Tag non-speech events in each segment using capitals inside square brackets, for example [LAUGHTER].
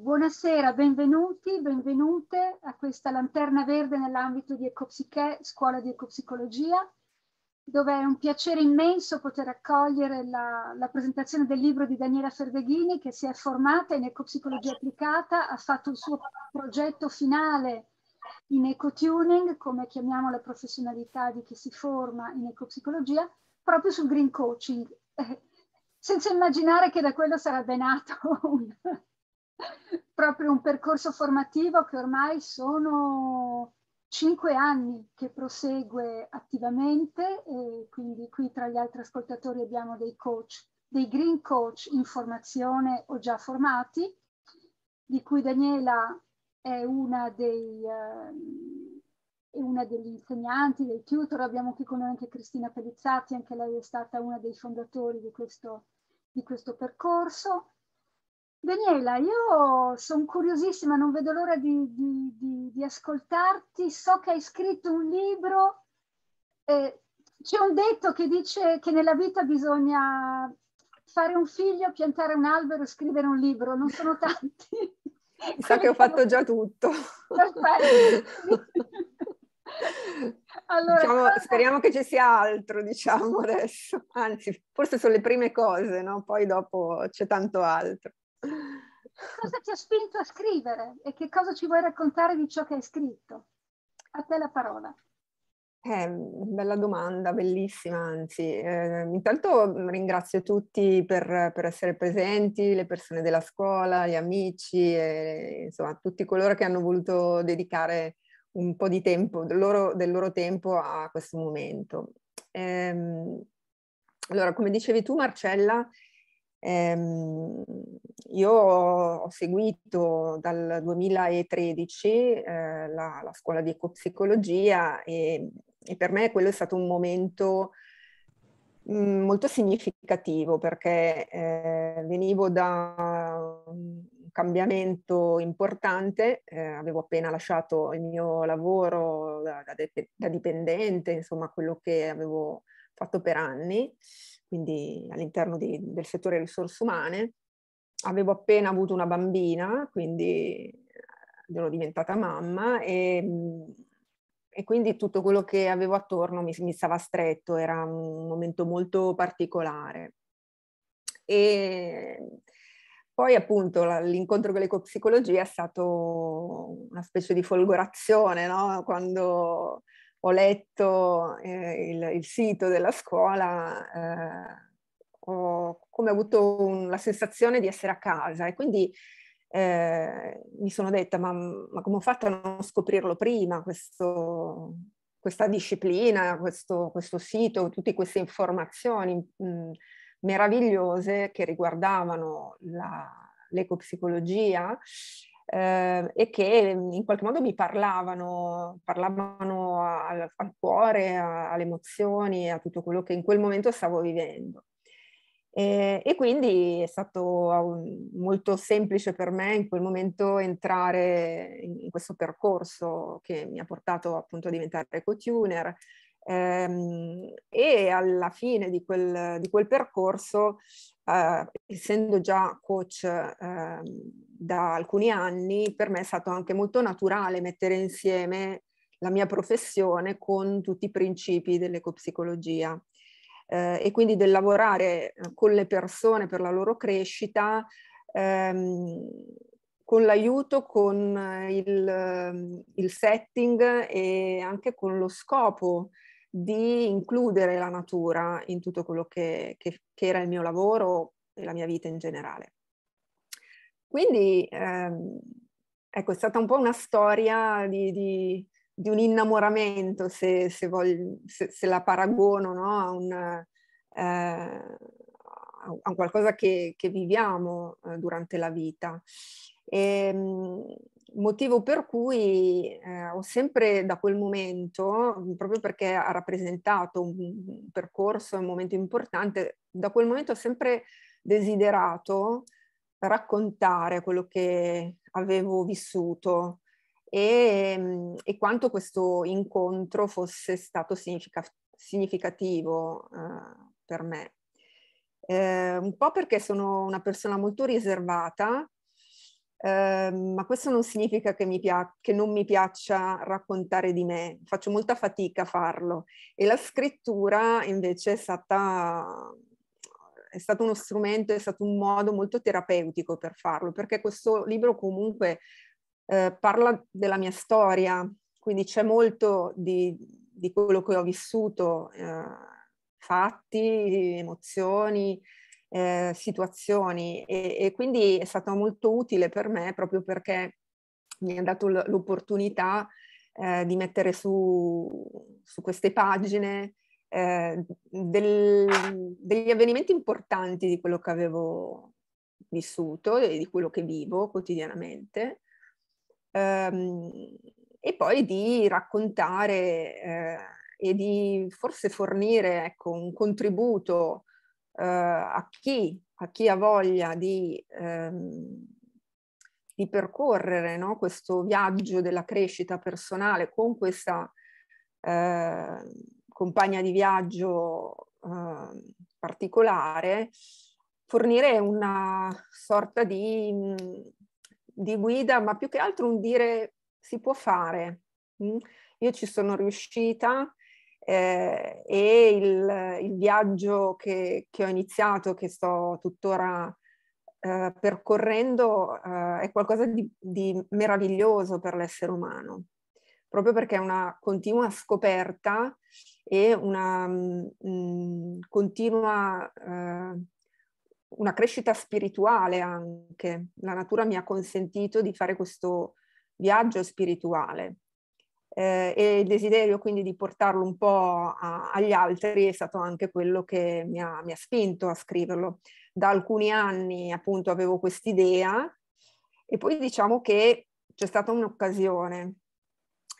Buonasera, benvenuti, benvenute a questa lanterna verde nell'ambito di Ecopsiche, scuola di ecopsicologia, dove è un piacere immenso poter accogliere la, la presentazione del libro di Daniela Ferdeghini che si è formata in ecopsicologia applicata, ha fatto il suo progetto finale in ecotuning, come chiamiamo la professionalità di chi si forma in ecopsicologia, proprio sul green coaching senza immaginare che da quello sarebbe nato [LAUGHS] un, proprio un percorso formativo che ormai sono cinque anni che prosegue attivamente e quindi qui tra gli altri ascoltatori abbiamo dei coach, dei green coach in formazione o già formati, di cui Daniela è una, dei, eh, è una degli insegnanti, dei tutor, abbiamo qui con noi anche Cristina Pellizzati, anche lei è stata una dei fondatori di questo di questo percorso. Daniela, io sono curiosissima, non vedo l'ora di, di, di, di, ascoltarti. So che hai scritto un libro. Eh, c'è un detto che dice che nella vita bisogna fare un figlio, piantare un albero, scrivere un libro. Non sono [LAUGHS] tanti. Mi sa che ho fatto già tutto. Perfetto. [LAUGHS] [LAUGHS] Allora, diciamo, speriamo che ci sia altro, diciamo [LAUGHS] adesso. Anzi, forse sono le prime cose, no? Poi dopo c'è tanto altro. Cosa ti ha spinto a scrivere e che cosa ci vuoi raccontare di ciò che hai scritto? A te la parola. Eh, bella domanda, bellissima, anzi. Eh, intanto ringrazio tutti per, per, essere presenti, le persone della scuola, gli amici, e, eh, insomma tutti coloro che hanno voluto dedicare un po' di tempo, del loro, del loro tempo a questo momento. Ehm, allora, come dicevi tu Marcella, ehm, io ho seguito dal 2013 eh, la, la, scuola di ecopsicologia e, e, per me quello è stato un momento mm, molto significativo perché eh, venivo da cambiamento importante, eh, avevo appena lasciato il mio lavoro da, da, dipendente, insomma quello che avevo fatto per anni, quindi all'interno di, del settore risorse umane. Avevo appena avuto una bambina, quindi eh, ero diventata mamma e, e quindi tutto quello che avevo attorno mi, mi stava stretto, era un momento molto particolare. E poi appunto l'incontro con l'ecopsicologia è stato una specie di folgorazione, no? Quando ho letto eh, il, il, sito della scuola eh, ho come avuto un, la sensazione di essere a casa e quindi eh, mi sono detta ma, ma, come ho fatto a non scoprirlo prima questo, questa disciplina, questo, questo, sito, tutte queste informazioni mh, meravigliose che riguardavano la, l'ecopsicologia eh, e che in qualche modo mi parlavano, parlavano al, al cuore, a, alle emozioni, a tutto quello che in quel momento stavo vivendo. E, e, quindi è stato ah, molto semplice per me in quel momento entrare in, in questo percorso che mi ha portato appunto a diventare ecotuner, Ehm, e alla fine di quel, di quel percorso, eh, essendo già coach eh, da alcuni anni, per me è stato anche molto naturale mettere insieme la mia professione con tutti i principi dell'ecopsicologia. Eh, e quindi del lavorare eh, con le persone per la loro crescita ehm, con l'aiuto, con il, il, setting e anche con lo scopo di includere la natura in tutto quello che, che, che, era il mio lavoro e la mia vita in generale. Quindi ehm, ecco, è stata un po' una storia di, di, di un innamoramento, se, se, voglio, se, se la paragono no? a, un, eh, a, qualcosa che, che viviamo eh, durante la vita. E, ehm, motivo per cui eh, ho sempre da quel momento, mm, proprio perché ha rappresentato un, percorso, un momento importante, da quel momento ho sempre desiderato raccontare quello che avevo vissuto e, mm, e quanto questo incontro fosse stato significa- significativo eh, per me. Eh, un po' perché sono una persona molto riservata, Ehm, ma questo non significa che, pia- che, non mi piaccia raccontare di me, faccio molta fatica a farlo e la scrittura invece è, stata, è stato uno strumento, è stato un modo molto terapeutico per farlo, perché questo libro comunque eh, parla della mia storia, quindi c'è molto di, di quello che ho vissuto, eh, fatti, emozioni, eh, situazioni e, e quindi è stato molto utile per me proprio perché mi ha dato l'opportunità eh, di mettere su, su queste pagine eh, del, degli avvenimenti importanti di quello che avevo vissuto e di quello che vivo quotidianamente ehm, e poi di raccontare eh, e di forse fornire ecco, un contributo eh, a chi, a, chi, ha voglia di, ehm, di percorrere no? questo viaggio della crescita personale con questa eh, compagna di viaggio eh, particolare, fornire una sorta di, mm, di, guida, ma più che altro un dire si può fare. Mm? Io ci sono riuscita, eh, e il, il viaggio che, che, ho iniziato, che sto tuttora eh, percorrendo, eh, è qualcosa di, di meraviglioso per l'essere umano, proprio perché è una continua scoperta e una mh, mm, mm, continua eh, una crescita spirituale anche. La natura mi ha consentito di fare questo viaggio spirituale eh, e il desiderio quindi di portarlo un po' a, agli altri è stato anche quello che mi ha, mi ha spinto a scriverlo. Da alcuni anni appunto avevo quest'idea e poi diciamo che c'è stata un'occasione.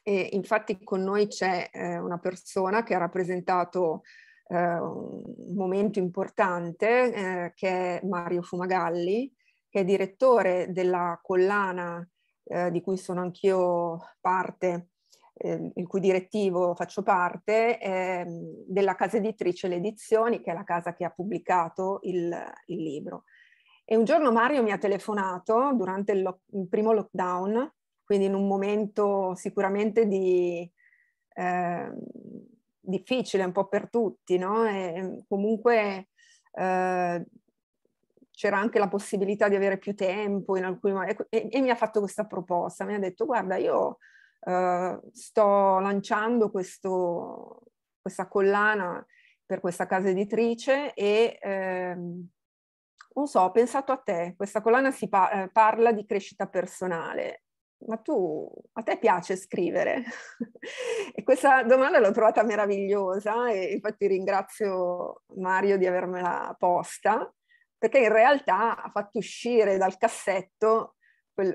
E infatti con noi c'è eh, una persona che ha rappresentato eh, un momento importante eh, che è Mario Fumagalli, che è direttore della collana eh, di cui sono anch'io parte eh, il cui direttivo faccio parte, eh, della casa editrice Le Edizioni, che è la casa che ha pubblicato il, il libro. E un giorno Mario mi ha telefonato durante il, lo- il primo lockdown, quindi in un momento sicuramente di, eh, difficile un po' per tutti, no? E ehm, comunque ehm, c'era anche la possibilità di avere più tempo in alcuni momenti e, e mi ha fatto questa proposta, mi ha detto guarda io eh, sto lanciando questo, questa collana per questa casa editrice e ehm, non so, ho pensato a te, questa collana si par- eh, parla di crescita personale, ma tu, a te piace scrivere? [LAUGHS] e questa domanda l'ho trovata meravigliosa e infatti ringrazio Mario di avermela posta, perché in realtà ha fatto uscire dal cassetto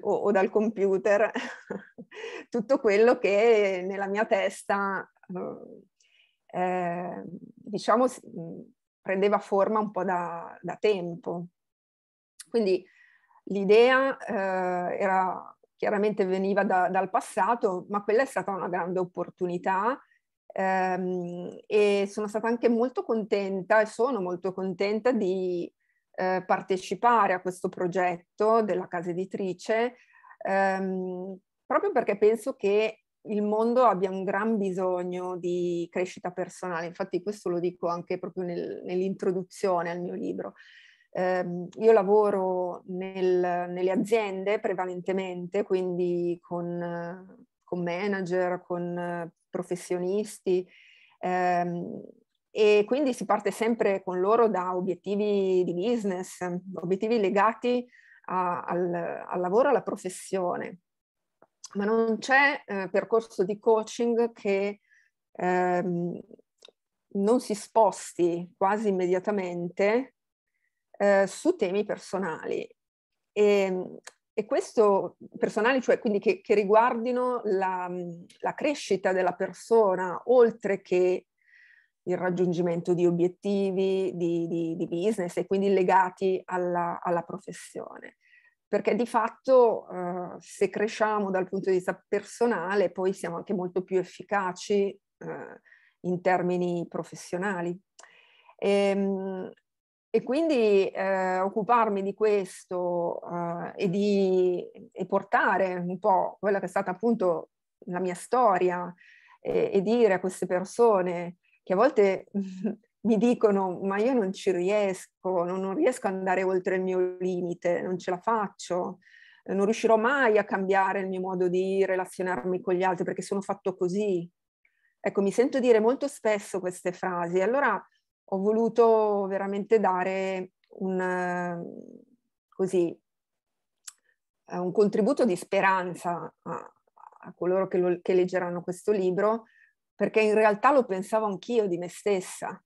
o, o dal computer [LAUGHS] tutto quello che nella mia testa eh, ehm, diciamo prendeva forma un po' da, da tempo. Quindi l'idea eh, era, chiaramente veniva da, dal passato, ma quella è stata una grande opportunità ehm, e sono stata anche molto contenta e sono molto contenta di eh, partecipare a questo progetto della casa editrice, ehm, proprio perché penso che il mondo abbia un gran bisogno di crescita personale, infatti questo lo dico anche proprio nel, nell'introduzione al mio libro. Eh, io lavoro nel, nelle aziende prevalentemente, quindi con, con manager, con eh, professionisti, ehm, e quindi si parte sempre con loro da obiettivi di business, obiettivi legati a, al, al, lavoro, alla professione. Ma non c'è eh, percorso di coaching che ehm, non si sposti quasi immediatamente eh, su temi personali. E, ehm, e questo personali, cioè quindi che, che riguardino la, la, crescita della persona oltre che il raggiungimento di obiettivi, di, di, di business e quindi legati alla, alla professione. Perché di fatto eh, se cresciamo dal punto di vista personale poi siamo anche molto più efficaci eh, in termini professionali. E, ehm, e quindi eh, occuparmi di questo eh, e, di, e portare un po' quella che è stata appunto la mia storia e, e dire a queste persone che a volte [LAUGHS] mi dicono ma io non ci riesco, non, non riesco ad andare oltre il mio limite, non ce la faccio, eh, non riuscirò mai a cambiare il mio modo di relazionarmi con gli altri perché sono fatto così. Ecco, mi sento dire molto spesso queste frasi allora ho voluto veramente dare un, eh, così, eh, un contributo di speranza a, a coloro che, lo, che leggeranno questo libro perché in realtà lo pensavo anch'io di me stessa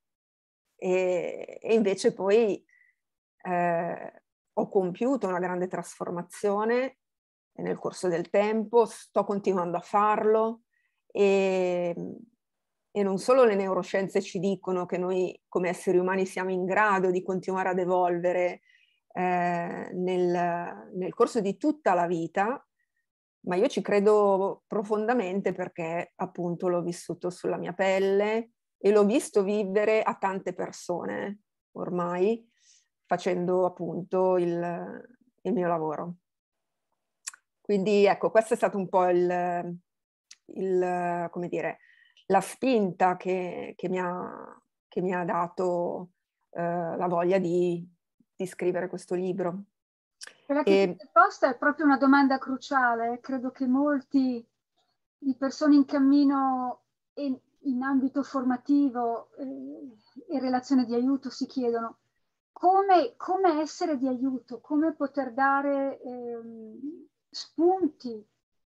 e, e invece poi eh, ho compiuto una grande trasformazione nel corso del tempo, sto continuando a farlo e, e non solo le neuroscienze ci dicono che noi come esseri umani siamo in grado di continuare ad evolvere eh, nel, nel, corso di tutta la vita, ma io ci credo profondamente perché appunto l'ho vissuto sulla mia pelle e l'ho visto vivere a tante persone ormai facendo appunto il, il mio lavoro. Quindi ecco, questo è stato un po' il, il come dire, la spinta che, che, mi, ha, che mi ha dato eh, la voglia di, di scrivere questo libro. Quella che ehm, ti posta è proprio una domanda cruciale, credo che molti di persone in cammino e in ambito formativo eh, e relazione di aiuto si chiedono come, come essere di aiuto, come poter dare eh, spunti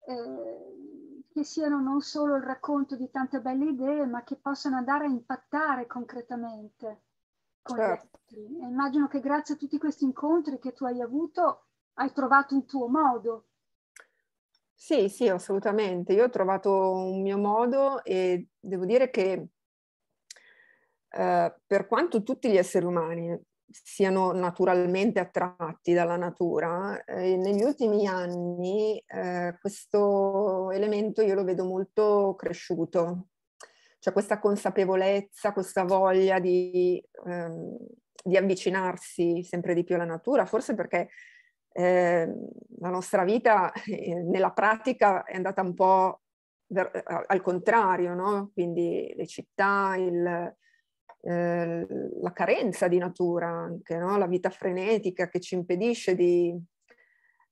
eh, che siano non solo il racconto di tante belle idee, ma che possano andare a impattare concretamente con certo. gli altri. immagino che grazie a tutti questi incontri che tu hai avuto hai trovato un tuo modo. Sì, sì, assolutamente. Io ho trovato un mio modo e devo dire che eh, per quanto tutti gli esseri umani siano naturalmente attratti dalla natura, eh, negli ultimi anni eh, questo elemento io lo vedo molto cresciuto c'è cioè, questa consapevolezza, questa voglia di, ehm, di avvicinarsi sempre di più alla natura, forse perché eh, la nostra vita eh, nella pratica è andata un po' eh, al contrario, no? quindi le città, il, eh, la carenza di natura anche, no? la vita frenetica che ci impedisce di,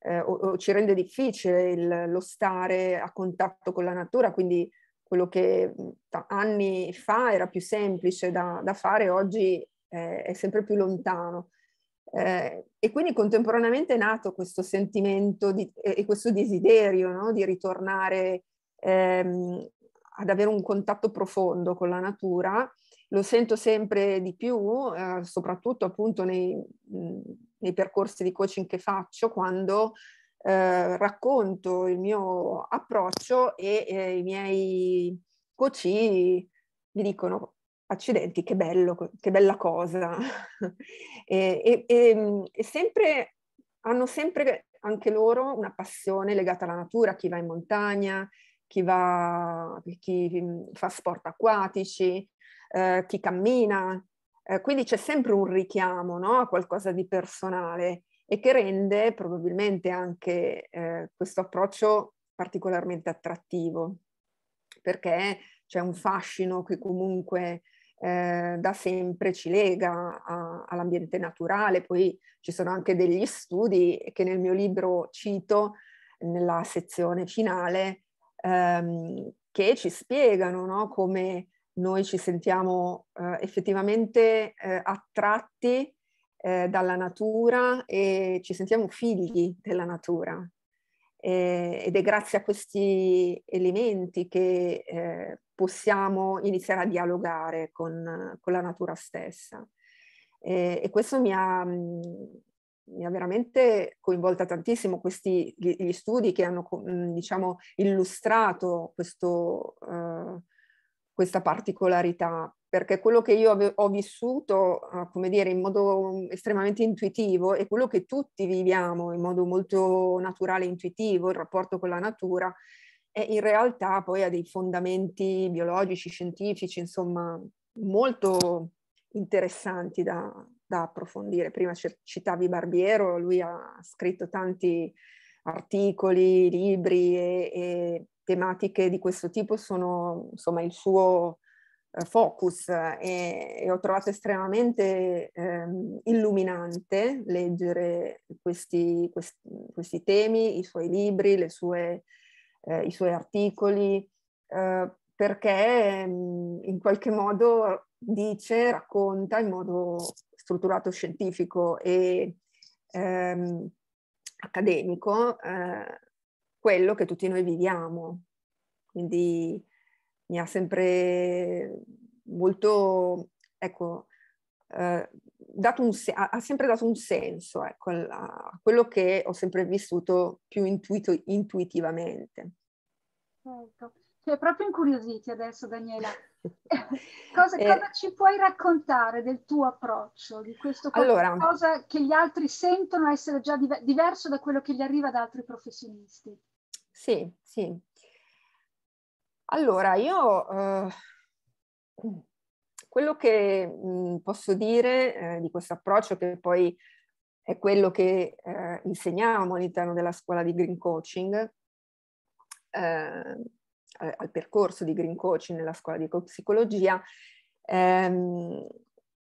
eh, o, o, ci rende difficile il, lo stare a contatto con la natura, quindi quello che mm, anni fa era più semplice da, da fare, oggi è, eh, è sempre più lontano. Eh, e quindi contemporaneamente è nato questo sentimento di, e questo desiderio no? di ritornare ehm, ad avere un contatto profondo con la natura. Lo sento sempre di più, eh, soprattutto appunto nei, mm, nei, percorsi di coaching che faccio, quando eh, racconto, il mio approccio e eh, i miei coci mi dicono accidenti, che bello, che bella cosa. [LAUGHS] e, e, e, e sempre, hanno sempre anche loro una passione legata alla natura, chi va in montagna, chi, va, chi fa sport acquatici, eh, chi cammina. Eh, quindi c'è sempre un richiamo no? a qualcosa di personale e che rende probabilmente anche eh, questo approccio particolarmente attrattivo, perché c'è un fascino che comunque eh, da sempre ci lega a, all'ambiente naturale, poi ci sono anche degli studi che nel mio libro cito nella sezione finale, ehm, che ci spiegano no? come noi ci sentiamo eh, effettivamente eh, attratti eh, dalla natura e ci sentiamo figli della natura. Eh, ed è grazie a questi elementi che eh, possiamo iniziare a dialogare con, con la natura stessa. Eh, e questo mi ha, mi ha veramente coinvolta tantissimo questi, gli, gli studi che hanno diciamo, illustrato questo, eh, questa particolarità perché quello che io ho vissuto, ah, come dire, in modo mm, estremamente intuitivo e quello che tutti viviamo in modo molto naturale e intuitivo, il rapporto con la natura, in realtà poi ha dei fondamenti biologici, scientifici, insomma, molto interessanti da, da approfondire. Prima citavi Barbiero, lui ha scritto tanti articoli, libri e, e tematiche di questo tipo sono, insomma, il suo eh, focus e, eh, e, ho trovato estremamente ehm, illuminante leggere questi, questi, questi, temi, i suoi libri, sue, eh, i suoi articoli, eh, perché ehm, in qualche modo dice, racconta in modo strutturato scientifico e ehm, accademico eh, quello che tutti noi viviamo. Quindi mi ha sempre molto, ecco, eh, un, ha, sempre dato un senso ecco, a quello che ho sempre vissuto più intuito, intuitivamente. Certo, ti è proprio incuriositi adesso Daniela. [LAUGHS] cosa, eh, cosa, ci puoi raccontare del tuo approccio, di questo allora, cosa che gli altri sentono essere già diver- diverso da quello che gli arriva da altri professionisti? Sì, sì. Allora, io eh, quello che mh, mm, posso dire eh, di questo approccio, che poi è quello che eh, insegniamo all'interno della scuola di Green Coaching, eh, al percorso di Green Coaching nella scuola di psicologia, ehm,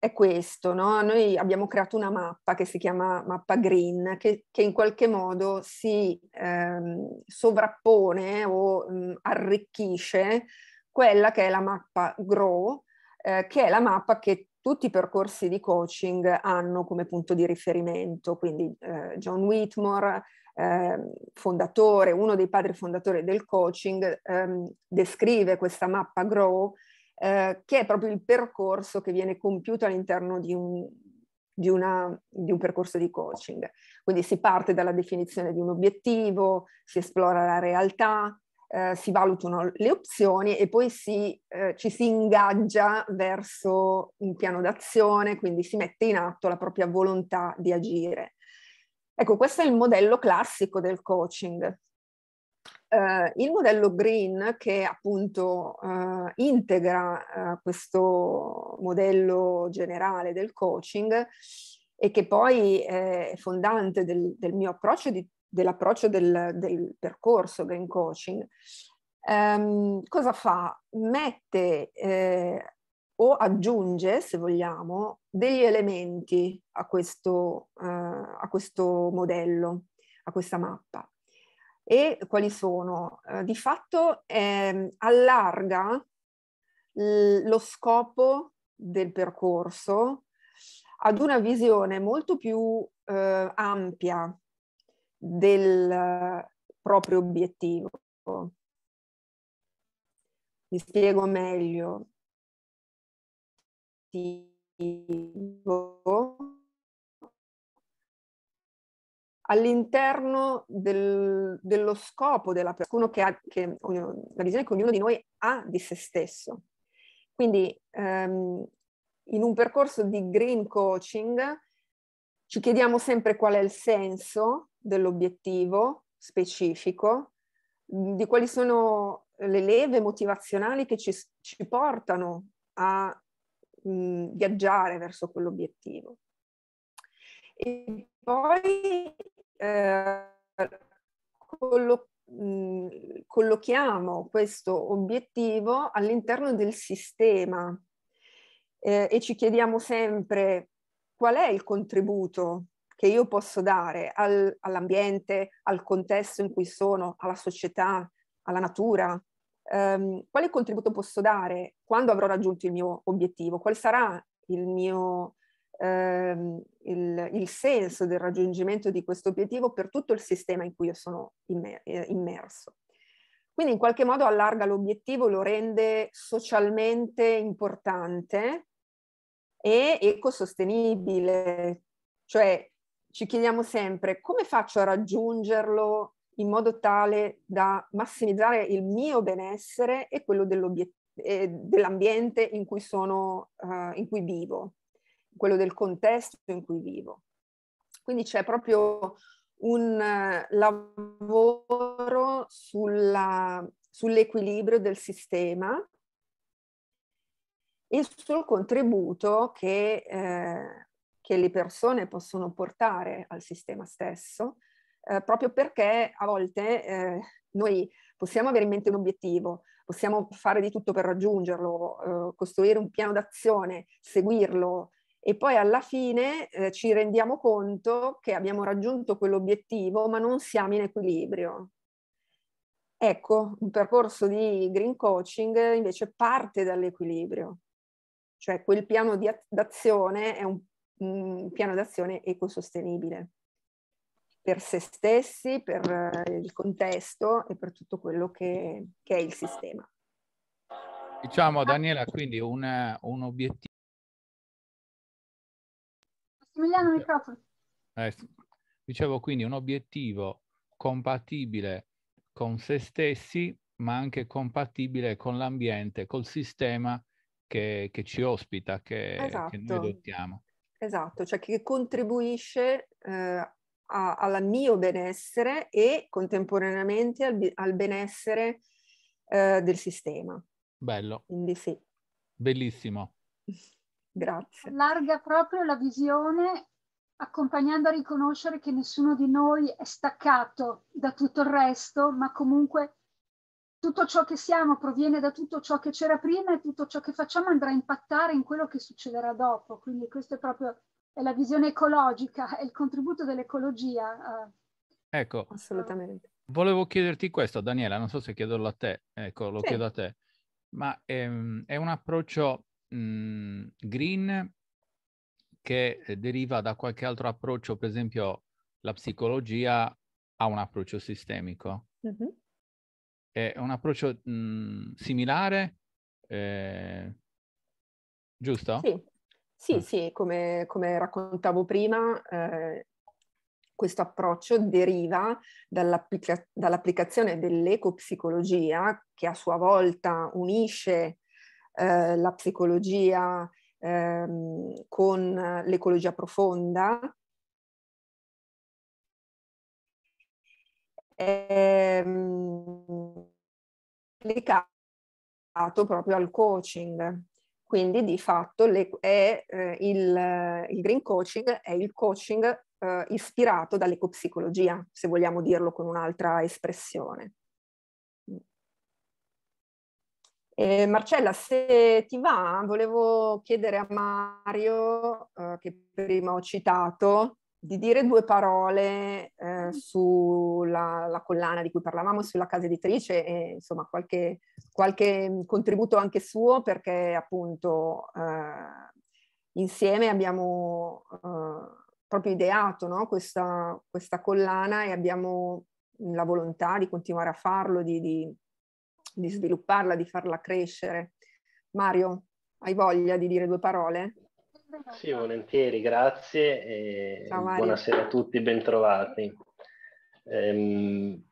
è questo, no? noi abbiamo creato una mappa che si chiama mappa green, che, che in qualche modo si ehm, sovrappone o mh, mhmm, arricchisce quella che è la mappa grow, eh, che è la mappa che tutti i percorsi di coaching hanno come punto di riferimento, quindi eh, John Whitmore, eh, fondatore, uno dei padri fondatori del coaching, ehm, descrive questa mappa Grow eh, che è proprio il percorso che viene compiuto all'interno di un, di, una, di un, percorso di coaching. Quindi si parte dalla definizione di un obiettivo, si esplora la realtà, eh, si valutano le opzioni e poi si, eh, ci si ingaggia verso un piano d'azione, quindi si mette in atto la propria volontà di agire. Ecco, questo è il modello classico del coaching, eh, il modello green che appunto eh, integra eh, questo modello generale del coaching e che poi è fondante del, del mio approccio, di, dell'approccio del, del, percorso green coaching, ehm, cosa fa? Mette eh, o aggiunge, se vogliamo, degli elementi a questo, eh, a questo modello, a questa mappa. E quali sono? Eh, di fatto eh, allarga l- lo scopo del percorso ad una visione molto più eh, ampia del proprio obiettivo. Mi spiego meglio all'interno del, dello scopo della persona, che ha, che ognuno, la visione che ognuno di noi ha di se stesso. Quindi ehm, in un percorso di green coaching ci chiediamo sempre qual è il senso dell'obiettivo specifico, di quali sono le leve motivazionali che ci, ci portano a mh, viaggiare verso quell'obiettivo. E poi eh, collo- mhmm, collochiamo questo obiettivo all'interno del sistema eh, e ci chiediamo sempre qual è il contributo che io posso dare al, all'ambiente, al contesto in cui sono, alla società, alla natura, Um, quale contributo posso dare quando avrò raggiunto il mio obiettivo, qual sarà il mio ehm, il, il, senso del raggiungimento di questo obiettivo per tutto il sistema in cui io sono immer- eh, immerso. Quindi in qualche modo allarga l'obiettivo, lo rende socialmente importante e ecosostenibile, cioè ci chiediamo sempre come faccio a raggiungerlo in modo tale da massimizzare il mio benessere e quello eh, dell'ambiente in cui, sono, uh, in cui vivo quello del contesto in cui vivo. Quindi c'è proprio un eh, lavoro sulla, sull'equilibrio del sistema e sul contributo che, eh, che, le persone possono portare al sistema stesso, eh, proprio perché a volte eh, noi possiamo avere in mente un obiettivo, possiamo fare di tutto per raggiungerlo, eh, costruire un piano d'azione, seguirlo, e poi alla fine eh, ci rendiamo conto che abbiamo raggiunto quell'obiettivo ma non siamo in equilibrio. Ecco, un percorso di green coaching invece parte dall'equilibrio, cioè quel piano di d'azione è un, un piano d'azione ecosostenibile per se stessi, per eh, il contesto e per tutto quello che, che è il sistema. Diciamo Daniela, quindi un, un obiettivo Emiliano, microfono. Eh, dicevo quindi un obiettivo compatibile con se stessi, ma anche compatibile con l'ambiente, col sistema che, che ci ospita, che, esatto. che, noi esatto. adottiamo. Esatto, cioè che contribuisce eh, a, alla mio benessere e contemporaneamente al, al benessere eh, del sistema. Bello. Quindi sì. Bellissimo. [LAUGHS] grazie. Allarga proprio la visione accompagnando a riconoscere che nessuno di noi è staccato da tutto il resto, ma comunque tutto ciò che siamo proviene da tutto ciò che c'era prima e tutto ciò che facciamo andrà a impattare in quello che succederà dopo. Quindi questa è proprio è la visione ecologica, è il contributo dell'ecologia. Eh. Ecco, assolutamente. Volevo chiederti questo, Daniela, non so se chiederlo a te, ecco, lo sì. chiedo a te, ma è, ehm, è un approccio mh, mm, green che eh, deriva da qualche altro approccio, per esempio la psicologia ha un approccio sistemico. Mm-hmm. È un approccio mh, mm, similare, eh, giusto? Sì, sì, ah. sì come, come, raccontavo prima, eh, questo approccio deriva dall'applica- dall'applicazione dell'ecopsicologia che a sua volta unisce eh, la psicologia ehm, con l'ecologia profonda. Ehm, applicato proprio al coaching. Quindi di fatto le, è, eh, il, il, green coaching è il coaching eh, ispirato dall'ecopsicologia, se vogliamo dirlo con un'altra espressione. Eh, Marcella, se ti va, volevo chiedere a Mario, eh, che prima ho citato, di dire due parole eh, mm. sulla collana di cui parlavamo, sulla casa editrice e insomma qualche, qualche contributo anche suo perché appunto eh, insieme abbiamo eh, proprio ideato no? questa, questa collana e abbiamo la volontà di continuare a farlo, di, di di svilupparla, di farla crescere. Mario, hai voglia di dire due parole? Sì, volentieri, grazie e buonasera a tutti, bentrovati. Ehm,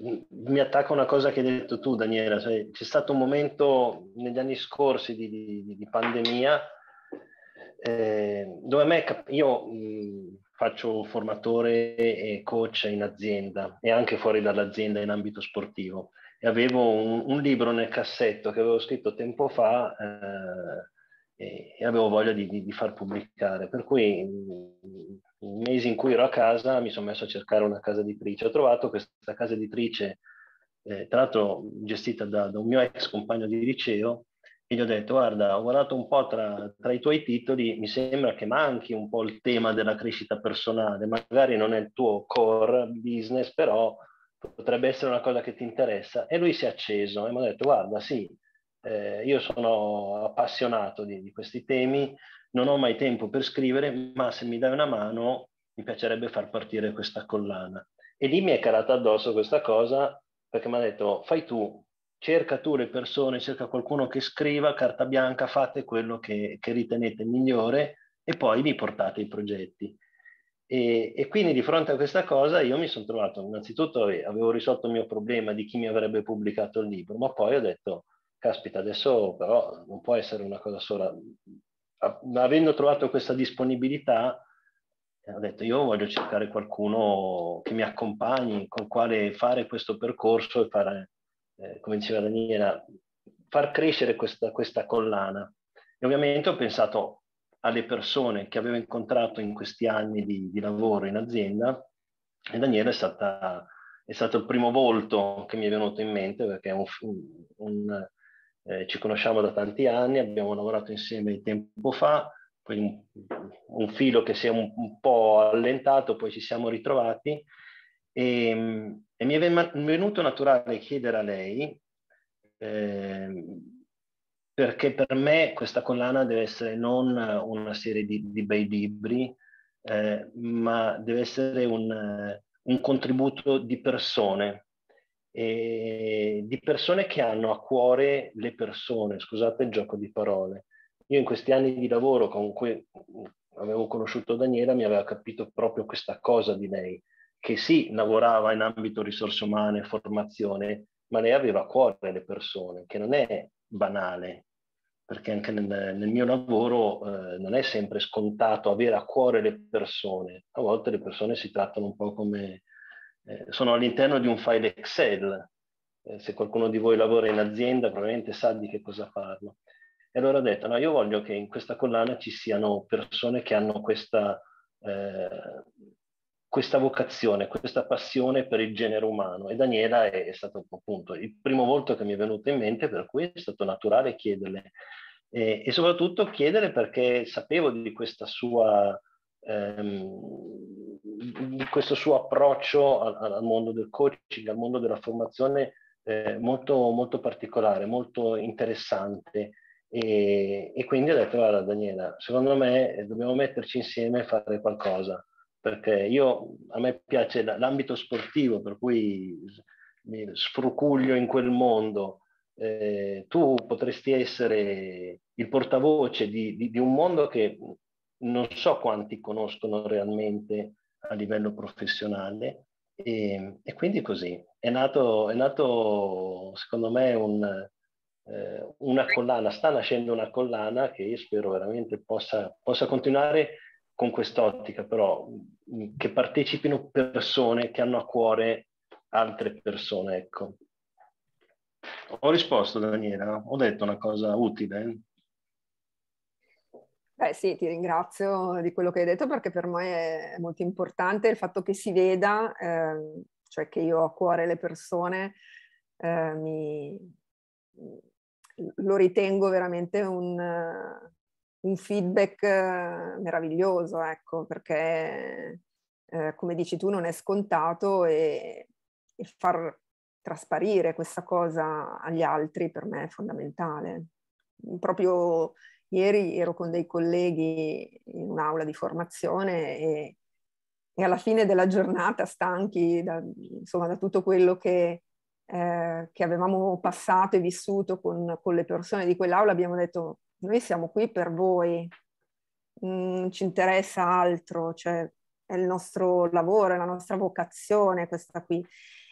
mi attacco a una cosa che hai detto tu, Daniela, cioè, c'è stato un momento negli anni scorsi di, di, di pandemia eh, dove a me, io mh, faccio formatore e coach in azienda e anche fuori dall'azienda in ambito sportivo e avevo un, un, libro nel cassetto che avevo scritto tempo fa eh, e, avevo voglia di, di, di, far pubblicare. Per cui i mesi in cui ero a casa mi sono messo a cercare una casa editrice. Ho trovato questa casa editrice, eh, tra l'altro gestita da, da, un mio ex compagno di liceo, e gli ho detto, guarda, ho guardato un po' tra, tra i tuoi titoli, mi sembra che manchi un po' il tema della crescita personale, magari non è il tuo core business, però potrebbe essere una cosa che ti interessa. E lui si è acceso e mi ha detto, guarda, sì, eh, io sono appassionato di, di, questi temi, non ho mai tempo per scrivere, ma se mi dai una mano mi piacerebbe far partire questa collana. E lì mi è calata addosso questa cosa perché mi ha detto, fai tu, cerca tu le persone, cerca qualcuno che scriva, carta bianca, fate quello che, che ritenete migliore e poi vi portate i progetti. E, e, quindi di fronte a questa cosa io mi sono trovato, innanzitutto avevo risolto il mio problema di chi mi avrebbe pubblicato il libro, ma poi ho detto, caspita, adesso però non può essere una cosa sola. Avendo trovato questa disponibilità, ho detto io voglio cercare qualcuno che mi accompagni, con quale fare questo percorso e fare, eh, come diceva Daniela, far crescere questa, questa collana. E ovviamente ho pensato alle persone che avevo incontrato in questi anni di, di lavoro in azienda e Daniele è, stata, è, stato il primo volto che mi è venuto in mente perché un, un, eh, ci conosciamo da tanti anni, abbiamo lavorato insieme tempo fa, poi un, un filo che si è un, po' allentato, poi ci siamo ritrovati ehm, e, e mi è venuto naturale chiedere a lei eh, perché per me questa collana deve essere non eh, una serie di, di bei libri, eh, ma deve essere un, eh, un contributo di persone, eh, di persone che hanno a cuore le persone, scusate il gioco di parole. Io in questi anni di lavoro con cui avevo conosciuto Daniela mi aveva capito proprio questa cosa di lei, che sì, lavorava in ambito risorse umane, formazione, ma lei aveva a cuore le persone, che non è banale perché anche nel, nel mio lavoro eh, non è sempre scontato avere a cuore le persone, a volte le persone si trattano un po' come, eh, sono all'interno di un file Excel, eh, se qualcuno di voi lavora in azienda probabilmente sa di che cosa parlo. E allora ho detto, no, io voglio che in questa collana ci siano persone che hanno questa, eh, questa vocazione, questa passione per il genere umano. E Daniela è, è stato appunto il primo volto che mi è venuto in mente, per cui è stato naturale chiederle. E, e soprattutto chiedere perché sapevo di questa sua ehm, di questo suo approccio al, al, mondo del coaching, al mondo della formazione eh, molto, molto particolare, molto interessante. E, e quindi ho detto, guarda Daniela, secondo me eh, dobbiamo metterci insieme e fare qualcosa perché io, a me piace l'ambito sportivo, per cui mi sfrucuglio in quel mondo. Eh, tu potresti essere il portavoce di, di, di un mondo che non so quanti conoscono realmente a livello professionale e, ehm, e quindi così è nato, è nato secondo me un, eh, una collana, sta nascendo una collana che io spero veramente possa, possa continuare con quest'ottica però mm, che partecipino persone che hanno a cuore altre persone, ecco. Ho risposto Daniela, ho detto una cosa utile. Beh sì, ti ringrazio di quello che hai detto perché per me è molto importante il fatto che si veda, eh, cioè che io ho a cuore le persone, eh, mi, lo ritengo veramente un, un feedback eh, meraviglioso, ecco, perché eh, come dici tu non è scontato e, e far trasparire questa cosa agli altri per me è fondamentale. Proprio ieri ero con dei colleghi in un'aula di formazione e, e alla fine della giornata, stanchi da, insomma, da tutto quello che, eh, che avevamo passato e vissuto con, con, le persone di quell'aula, abbiamo detto noi siamo qui per voi, non mm, ci interessa altro, cioè è il nostro lavoro, è la nostra vocazione questa qui.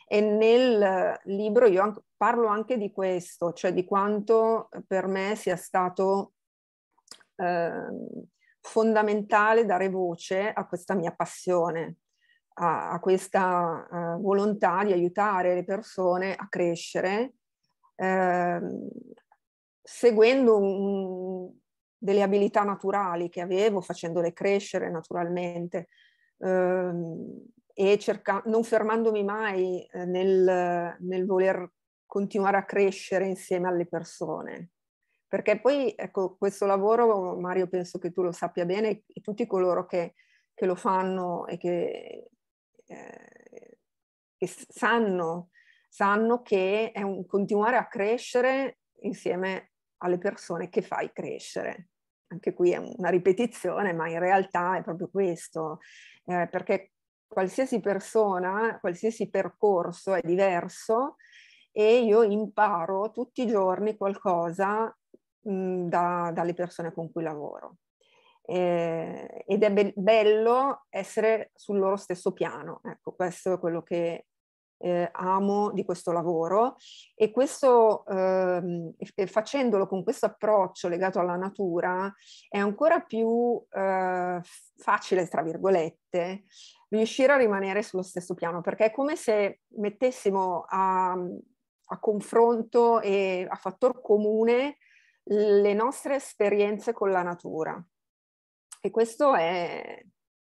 E nel libro io parlo anche di questo, cioè di quanto per me sia stato eh, fondamentale dare voce a questa mia passione, a, a questa eh, volontà di aiutare le persone a crescere, eh, seguendo un, delle abilità naturali che avevo, facendole crescere naturalmente ehm, e cerca, non fermandomi mai eh, nel, nel, voler continuare a crescere insieme alle persone. Perché poi, ecco, questo lavoro, Mario, penso che tu lo sappia bene, e tutti coloro che, che lo fanno e che, eh, che sanno, sanno che è un continuare a crescere insieme alle persone che fai crescere. Anche qui è una ripetizione, ma in realtà è proprio questo, eh, perché qualsiasi persona, qualsiasi percorso è diverso e io imparo tutti i giorni qualcosa mh, mm, da, dalle persone con cui lavoro. Eh, ed è be- bello essere sul loro stesso piano, ecco, questo è quello che eh, amo di questo lavoro e questo, eh, facendolo con questo approccio legato alla natura è ancora più eh, facile, tra virgolette, riuscire a rimanere sullo stesso piano perché è come se mettessimo a, a confronto e a fattor comune le nostre esperienze con la natura. E questo è,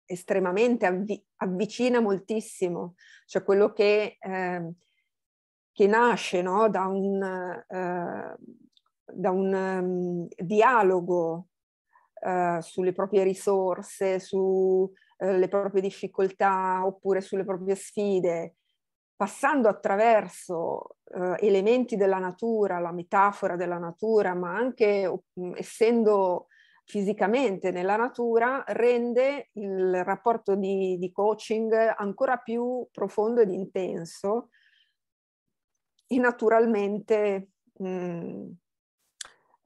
estremamente, avvi- avvicina moltissimo, cioè quello che, eh, che nasce no? da un, eh, da un um, dialogo eh, sulle proprie risorse, sulle eh, proprie difficoltà oppure sulle proprie sfide, passando attraverso uh, elementi della natura, la metafora della natura, ma anche mm, essendo fisicamente nella natura rende il rapporto di, di coaching ancora più profondo ed intenso e naturalmente, mh, mm,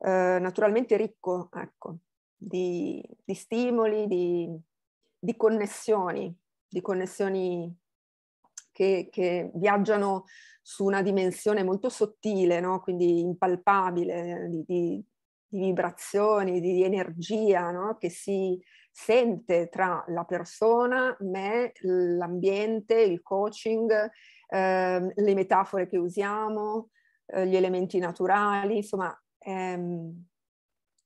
eh, naturalmente ricco ecco, di, di, stimoli, di, di, connessioni, di connessioni che, che, viaggiano su una dimensione molto sottile, no? quindi impalpabile, di, di vibrazioni, di energia no? che si sente tra la persona, me, l'ambiente, il coaching, eh, le metafore che usiamo, eh, gli elementi naturali, insomma è mm,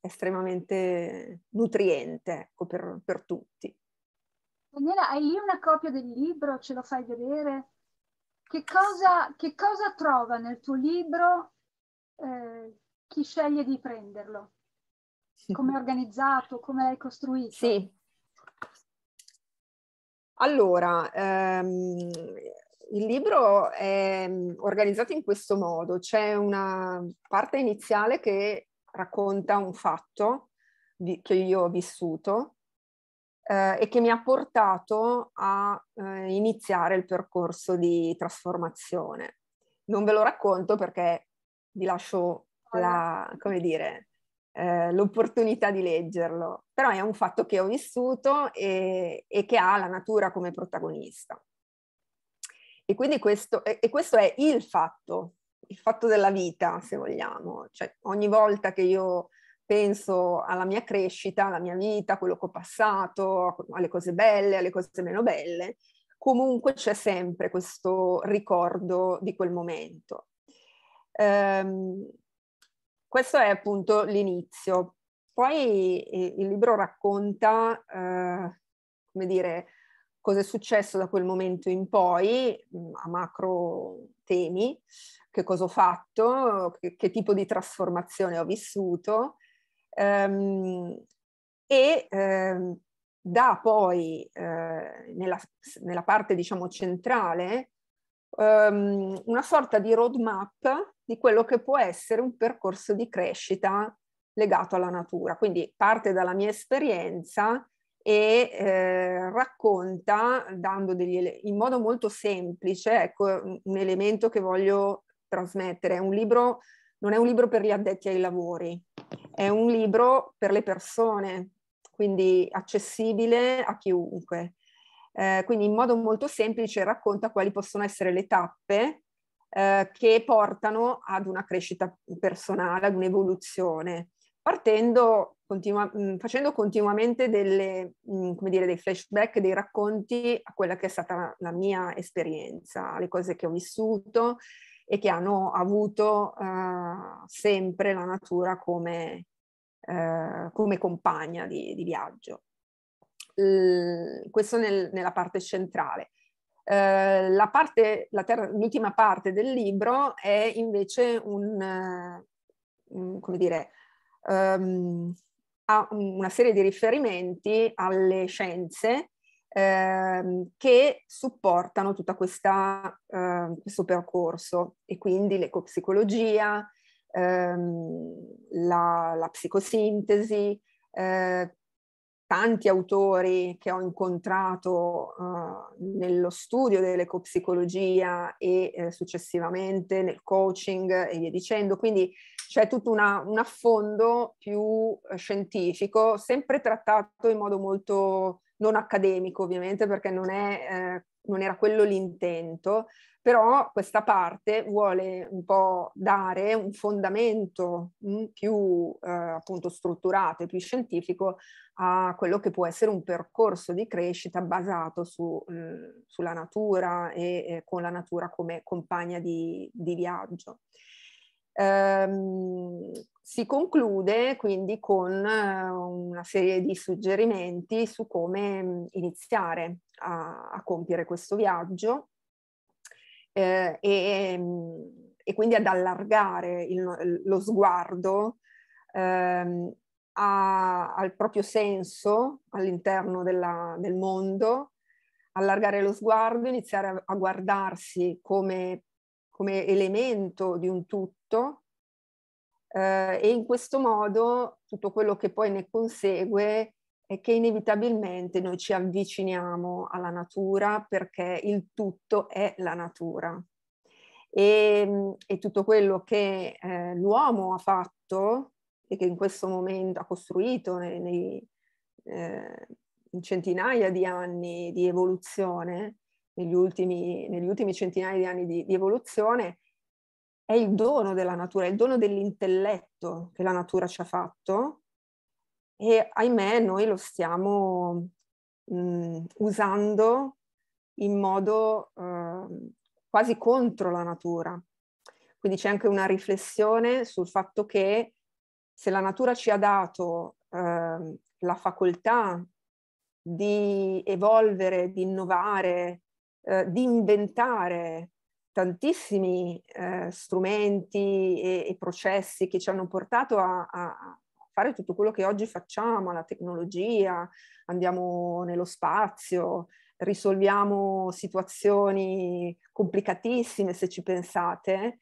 estremamente nutriente ecco, per, per tutti. Daniela, hai lì una copia del libro, ce lo fai vedere? Che cosa, che cosa trova nel tuo libro eh, chi sceglie di prenderlo, come è [LAUGHS] organizzato, come è costruito. Sì. Allora, ehm, il libro è organizzato in questo modo. C'è una parte iniziale che racconta un fatto di, che io ho vissuto eh, e che mi ha portato a eh, iniziare il percorso di trasformazione. Non ve lo racconto perché vi lascio la, come dire, eh, l'opportunità di leggerlo, però è un fatto che ho vissuto e, e che ha la natura come protagonista. E quindi questo, e, e questo è il fatto, il fatto della vita, se vogliamo. Cioè, ogni volta che io penso alla mia crescita, alla mia vita, a quello che ho passato, alle cose belle, alle cose meno belle, comunque c'è sempre questo ricordo di quel momento. Ehm, questo è appunto l'inizio. Poi eh, il libro racconta, eh, come dire, cosa è successo da quel momento in poi, mm, a macro temi, che cosa ho fatto, che, che tipo di trasformazione ho vissuto ehm, e ehm, dà poi eh, nella, nella, parte diciamo centrale ehm, una sorta di roadmap di quello che può essere un percorso di crescita legato alla natura. Quindi parte dalla mia esperienza e eh, racconta, dando degli ele- in modo molto semplice, ecco un elemento che voglio trasmettere. un libro, non è un libro per gli addetti ai lavori, è un libro per le persone, quindi accessibile a chiunque. Eh, quindi in modo molto semplice racconta quali possono essere le tappe eh, che portano ad una crescita personale, ad un'evoluzione, partendo, continua, mh, mm, facendo continuamente delle, mh, mm, dire, dei flashback, dei racconti a quella che è stata la, la mia esperienza, alle cose che ho vissuto e che hanno avuto uh, sempre la natura come, uh, come compagna di, di viaggio. Uh, questo nel, nella parte centrale. Eh, la parte, la ter- l'ultima parte del libro è invece un, eh, come dire, um, ha una serie di riferimenti alle scienze ehm, che supportano tutto eh, questo percorso e quindi l'ecopsicologia, ehm, la, la, psicosintesi, eh, tanti autori che ho incontrato uh, nello studio dell'ecopsicologia e eh, successivamente nel coaching e via dicendo, quindi c'è tutto una, un affondo più eh, scientifico, sempre trattato in modo molto non accademico ovviamente perché non, è, eh, non era quello l'intento, però questa parte vuole un po' dare un fondamento mh, mm, più eh, appunto strutturato e più scientifico a quello che può essere un percorso di crescita basato su, mh, mm, sulla natura e eh, con la natura come compagna di, di viaggio. Ehm, si conclude quindi con eh, una serie di suggerimenti su come mm, iniziare a, a compiere questo viaggio eh, e, mm, e, quindi ad allargare il, lo sguardo ehm, a, al proprio senso all'interno della, del mondo, allargare lo sguardo, iniziare a, a guardarsi come, come, elemento di un tutto eh, e in questo modo tutto quello che poi ne consegue è che inevitabilmente noi ci avviciniamo alla natura perché il tutto è la natura. E, ehm, e tutto quello che eh, l'uomo ha fatto e che in questo momento ha costruito nei, nei, eh, in centinaia di anni di evoluzione, negli ultimi, negli ultimi centinaia di anni di, di evoluzione, è il dono della natura, è il dono dell'intelletto che la natura ci ha fatto e ahimè noi lo stiamo mh, mm, usando in modo eh, quasi contro la natura. Quindi c'è anche una riflessione sul fatto che se la natura ci ha dato eh, la facoltà di evolvere, di innovare, eh, di inventare tantissimi eh, strumenti e, e, processi che ci hanno portato a, a fare tutto quello che oggi facciamo, la tecnologia, andiamo nello spazio, risolviamo situazioni complicatissime se ci pensate.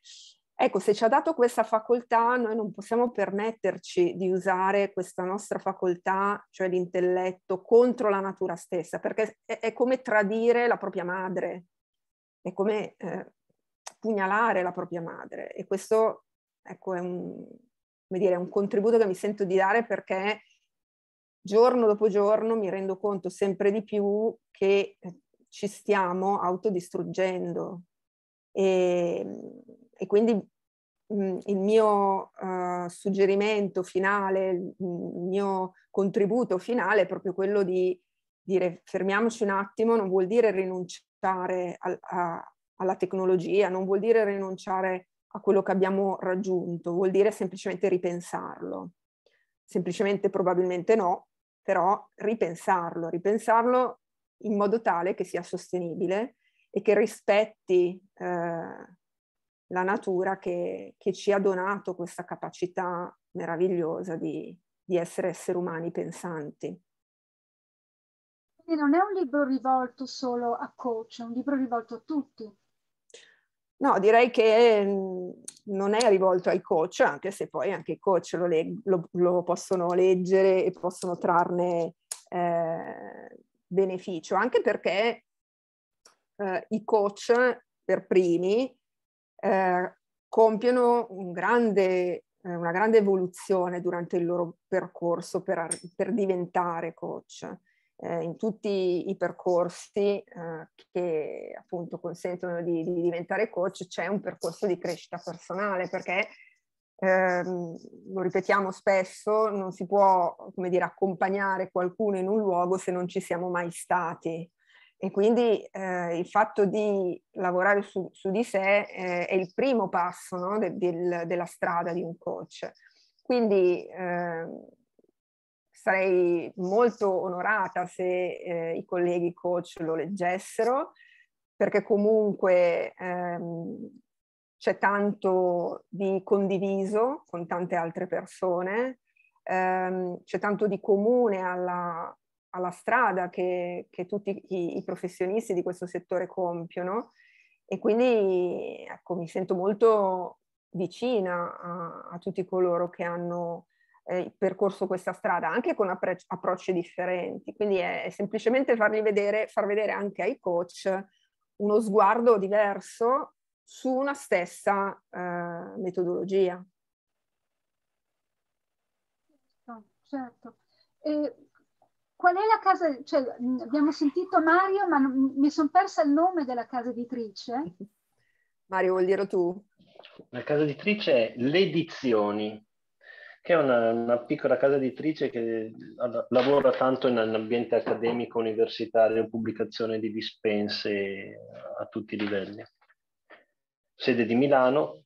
Ecco, se ci ha dato questa facoltà, noi non possiamo permetterci di usare questa nostra facoltà, cioè l'intelletto, contro la natura stessa, perché è, è come tradire la propria madre, è come eh, pugnalare la propria madre. E questo, ecco, è un, come dire, un contributo che mi sento di dare perché giorno dopo giorno mi rendo conto sempre di più che eh, ci stiamo autodistruggendo. E, ehm, e quindi mh, mm, il mio uh, suggerimento finale, il mio contributo finale è proprio quello di dire fermiamoci un attimo, non vuol dire rinunciare al, a, alla tecnologia, non vuol dire rinunciare a a quello che abbiamo raggiunto, vuol dire semplicemente ripensarlo. Semplicemente probabilmente no, però ripensarlo, ripensarlo in modo tale che sia sostenibile e che rispetti eh, la natura che, che, ci ha donato questa capacità meravigliosa di, di essere esseri umani pensanti. Quindi non è un libro rivolto solo a coach, è un libro rivolto a tutti No, direi che mhmm, non è rivolto ai coach, anche se poi anche i coach lo, leg- lo, lo possono leggere e possono trarne eh, beneficio, anche perché eh, i coach per primi eh, compiono un grande, eh, una grande evoluzione durante il loro percorso per, per diventare coach eh, in tutti i percorsi eh, che appunto consentono di, di, diventare coach c'è un percorso di crescita personale perché ehm, lo ripetiamo spesso, non si può come dire, accompagnare qualcuno in un luogo se non ci siamo mai stati. E quindi eh, il fatto di lavorare su, su di sé eh, è il primo passo no, de, del, della strada di un coach. Quindi eh, sarei molto onorata se eh, i colleghi coach lo leggessero, perché comunque ehm, c'è tanto di condiviso con tante altre persone, ehm, c'è tanto di comune alla, alla strada che, che tutti i, i, professionisti di questo settore compiono e quindi ecco, mi sento molto vicina a, a tutti coloro che hanno eh, percorso questa strada anche con appre- approcci differenti. Quindi è, è semplicemente fargli vedere, far vedere anche ai coach uno sguardo diverso su una stessa eh, metodologia. Certo. certo. E qual è la casa, cioè, abbiamo sentito Mario, ma non, mi sono persa il nome della casa editrice. Mario, vuol dire tu? La casa editrice è L'Edizioni, che è una, una, piccola casa editrice che lavora tanto in ambiente accademico, universitario, pubblicazione di dispense a tutti i livelli. Sede di Milano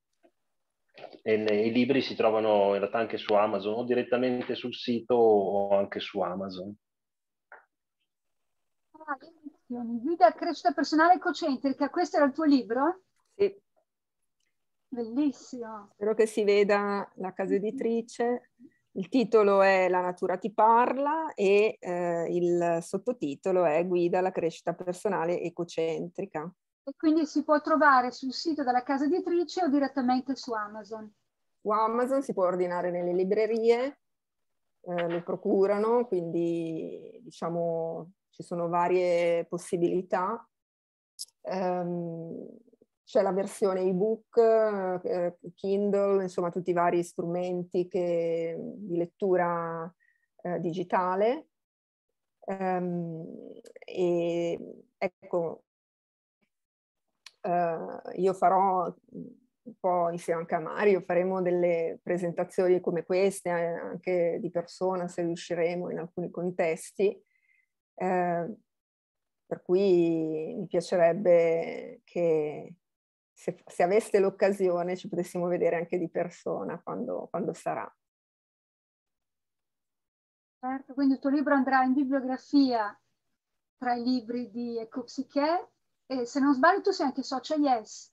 e le, i libri si trovano in realtà anche su Amazon o direttamente sul sito o anche su Amazon. Ah, Guida a crescita personale e ecocentrica, questo era il tuo libro? Bellissimo. Spero che si veda la casa editrice. Il titolo è La natura ti parla e eh, il sottotitolo è Guida alla crescita personale ecocentrica. E quindi si può trovare sul sito della casa editrice o direttamente su Amazon. Su Amazon si può ordinare nelle librerie, eh, lo procurano, quindi diciamo ci sono varie possibilità. Um, c'è la versione ebook, eh, eh, Kindle, insomma tutti i vari strumenti che, di lettura eh, digitale. Um, e ecco, uh, io farò un po' insieme anche a Mario, faremo delle presentazioni come queste, anche di persona se riusciremo in alcuni contesti. Uh, per cui mi piacerebbe che se, se aveste l'occasione ci potessimo vedere anche di persona quando, quando sarà. Certo, quindi il tuo libro andrà in bibliografia tra i libri di Ecopsiche e se non sbaglio tu sei anche social Yes.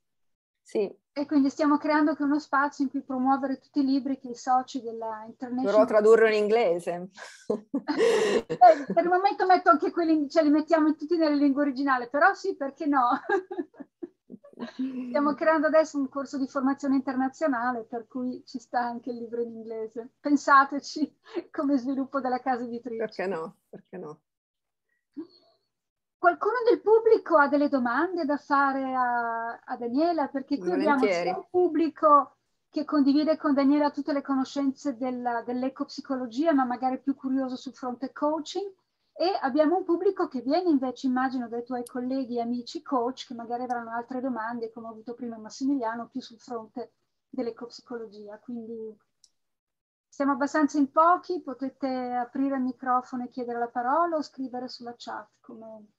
Sì. E quindi stiamo creando anche uno spazio in cui promuovere tutti i libri che i soci della International... Dovrò tradurre in inglese. [LAUGHS] eh, per il momento metto anche quelli, ce cioè li mettiamo tutti nelle lingue originali, però sì, perché no? [LAUGHS] Stiamo creando adesso un corso di formazione internazionale per cui ci sta anche il libro in inglese. Pensateci [LAUGHS] come sviluppo della casa editrice. Perché no? Perché no? Qualcuno del pubblico ha delle domande da fare a, a Daniela? Perché qui Volentieri. abbiamo sia il pubblico che condivide con Daniela tutte le conoscenze della, dell'ecopsicologia, ma magari più curioso sul fronte coaching, e abbiamo un pubblico che viene invece, immagino, dai tuoi colleghi, amici, coach, che magari avranno altre domande, come ho avuto prima Massimiliano, più sul fronte dell'ecopsicologia. Quindi siamo abbastanza in pochi, potete aprire il microfono e chiedere la parola o scrivere sulla chat come,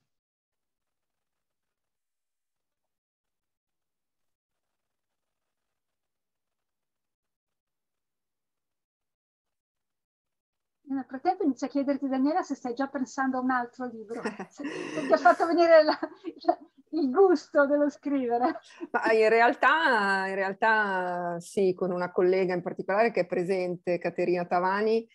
Nel frattempo inizia a chiederti, Daniela, se stai già pensando a un altro libro, [LAUGHS] se ti ha fatto venire la, la, il gusto dello scrivere. Ma in realtà, in realtà sì, con una collega in particolare che è presente, Caterina Tavani,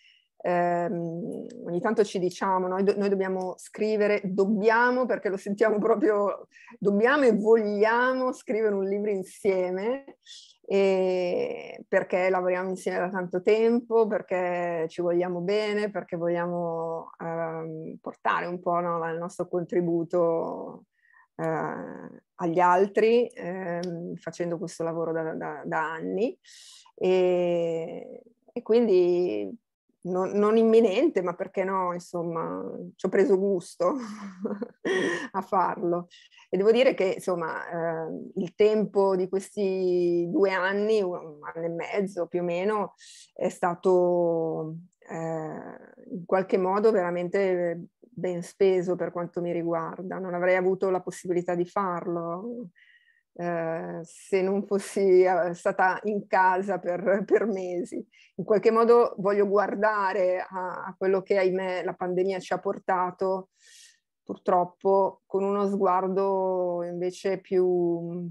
ehm, ogni tanto ci diciamo, noi, do, noi dobbiamo scrivere, dobbiamo, perché lo sentiamo proprio, dobbiamo e vogliamo scrivere un libro insieme perché lavoriamo insieme da tanto tempo, perché ci vogliamo bene, perché vogliamo eh, portare un po' no, il nostro contributo eh, agli altri eh, facendo questo lavoro da, da, da anni. E, e quindi non, non, imminente, ma perché no, insomma, ci ho preso gusto [LAUGHS] a farlo. E devo dire che, insomma, eh, il tempo di questi due anni, un anno e mezzo più o meno, è stato eh, in qualche modo veramente ben speso per quanto mi riguarda. Non avrei avuto la possibilità di farlo eh, se non fossi eh, stata in casa per, per, mesi. In qualche modo voglio guardare a, a, quello che, ahimè, la pandemia ci ha portato, purtroppo, con uno sguardo invece più mm,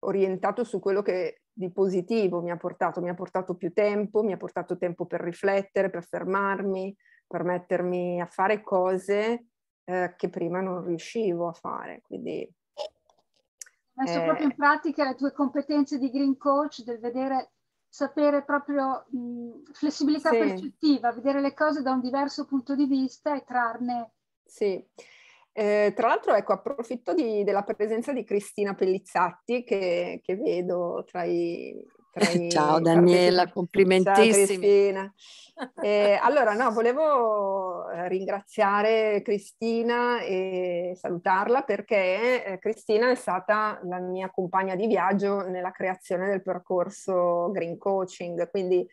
orientato su quello che di positivo mi ha portato. Mi ha portato più tempo, mi ha portato tempo per riflettere, per fermarmi, per mettermi a fare cose eh, che prima non riuscivo a fare. Quindi messo eh, proprio in pratica le tue competenze di green coach, del vedere, sapere proprio mh, flessibilità sì. percettiva, vedere le cose da un diverso punto di vista e trarne... Sì. Eh, tra l'altro, ecco, approfitto di, della presenza di Cristina Pellizzatti, che, che vedo tra i, [LAUGHS] Ciao Daniela, partiti. complimentissimi. Ciao, [LAUGHS] eh, allora, no, volevo eh, ringraziare Cristina e salutarla perché eh, Cristina è stata la mia compagna di viaggio nella creazione del percorso Green Coaching, quindi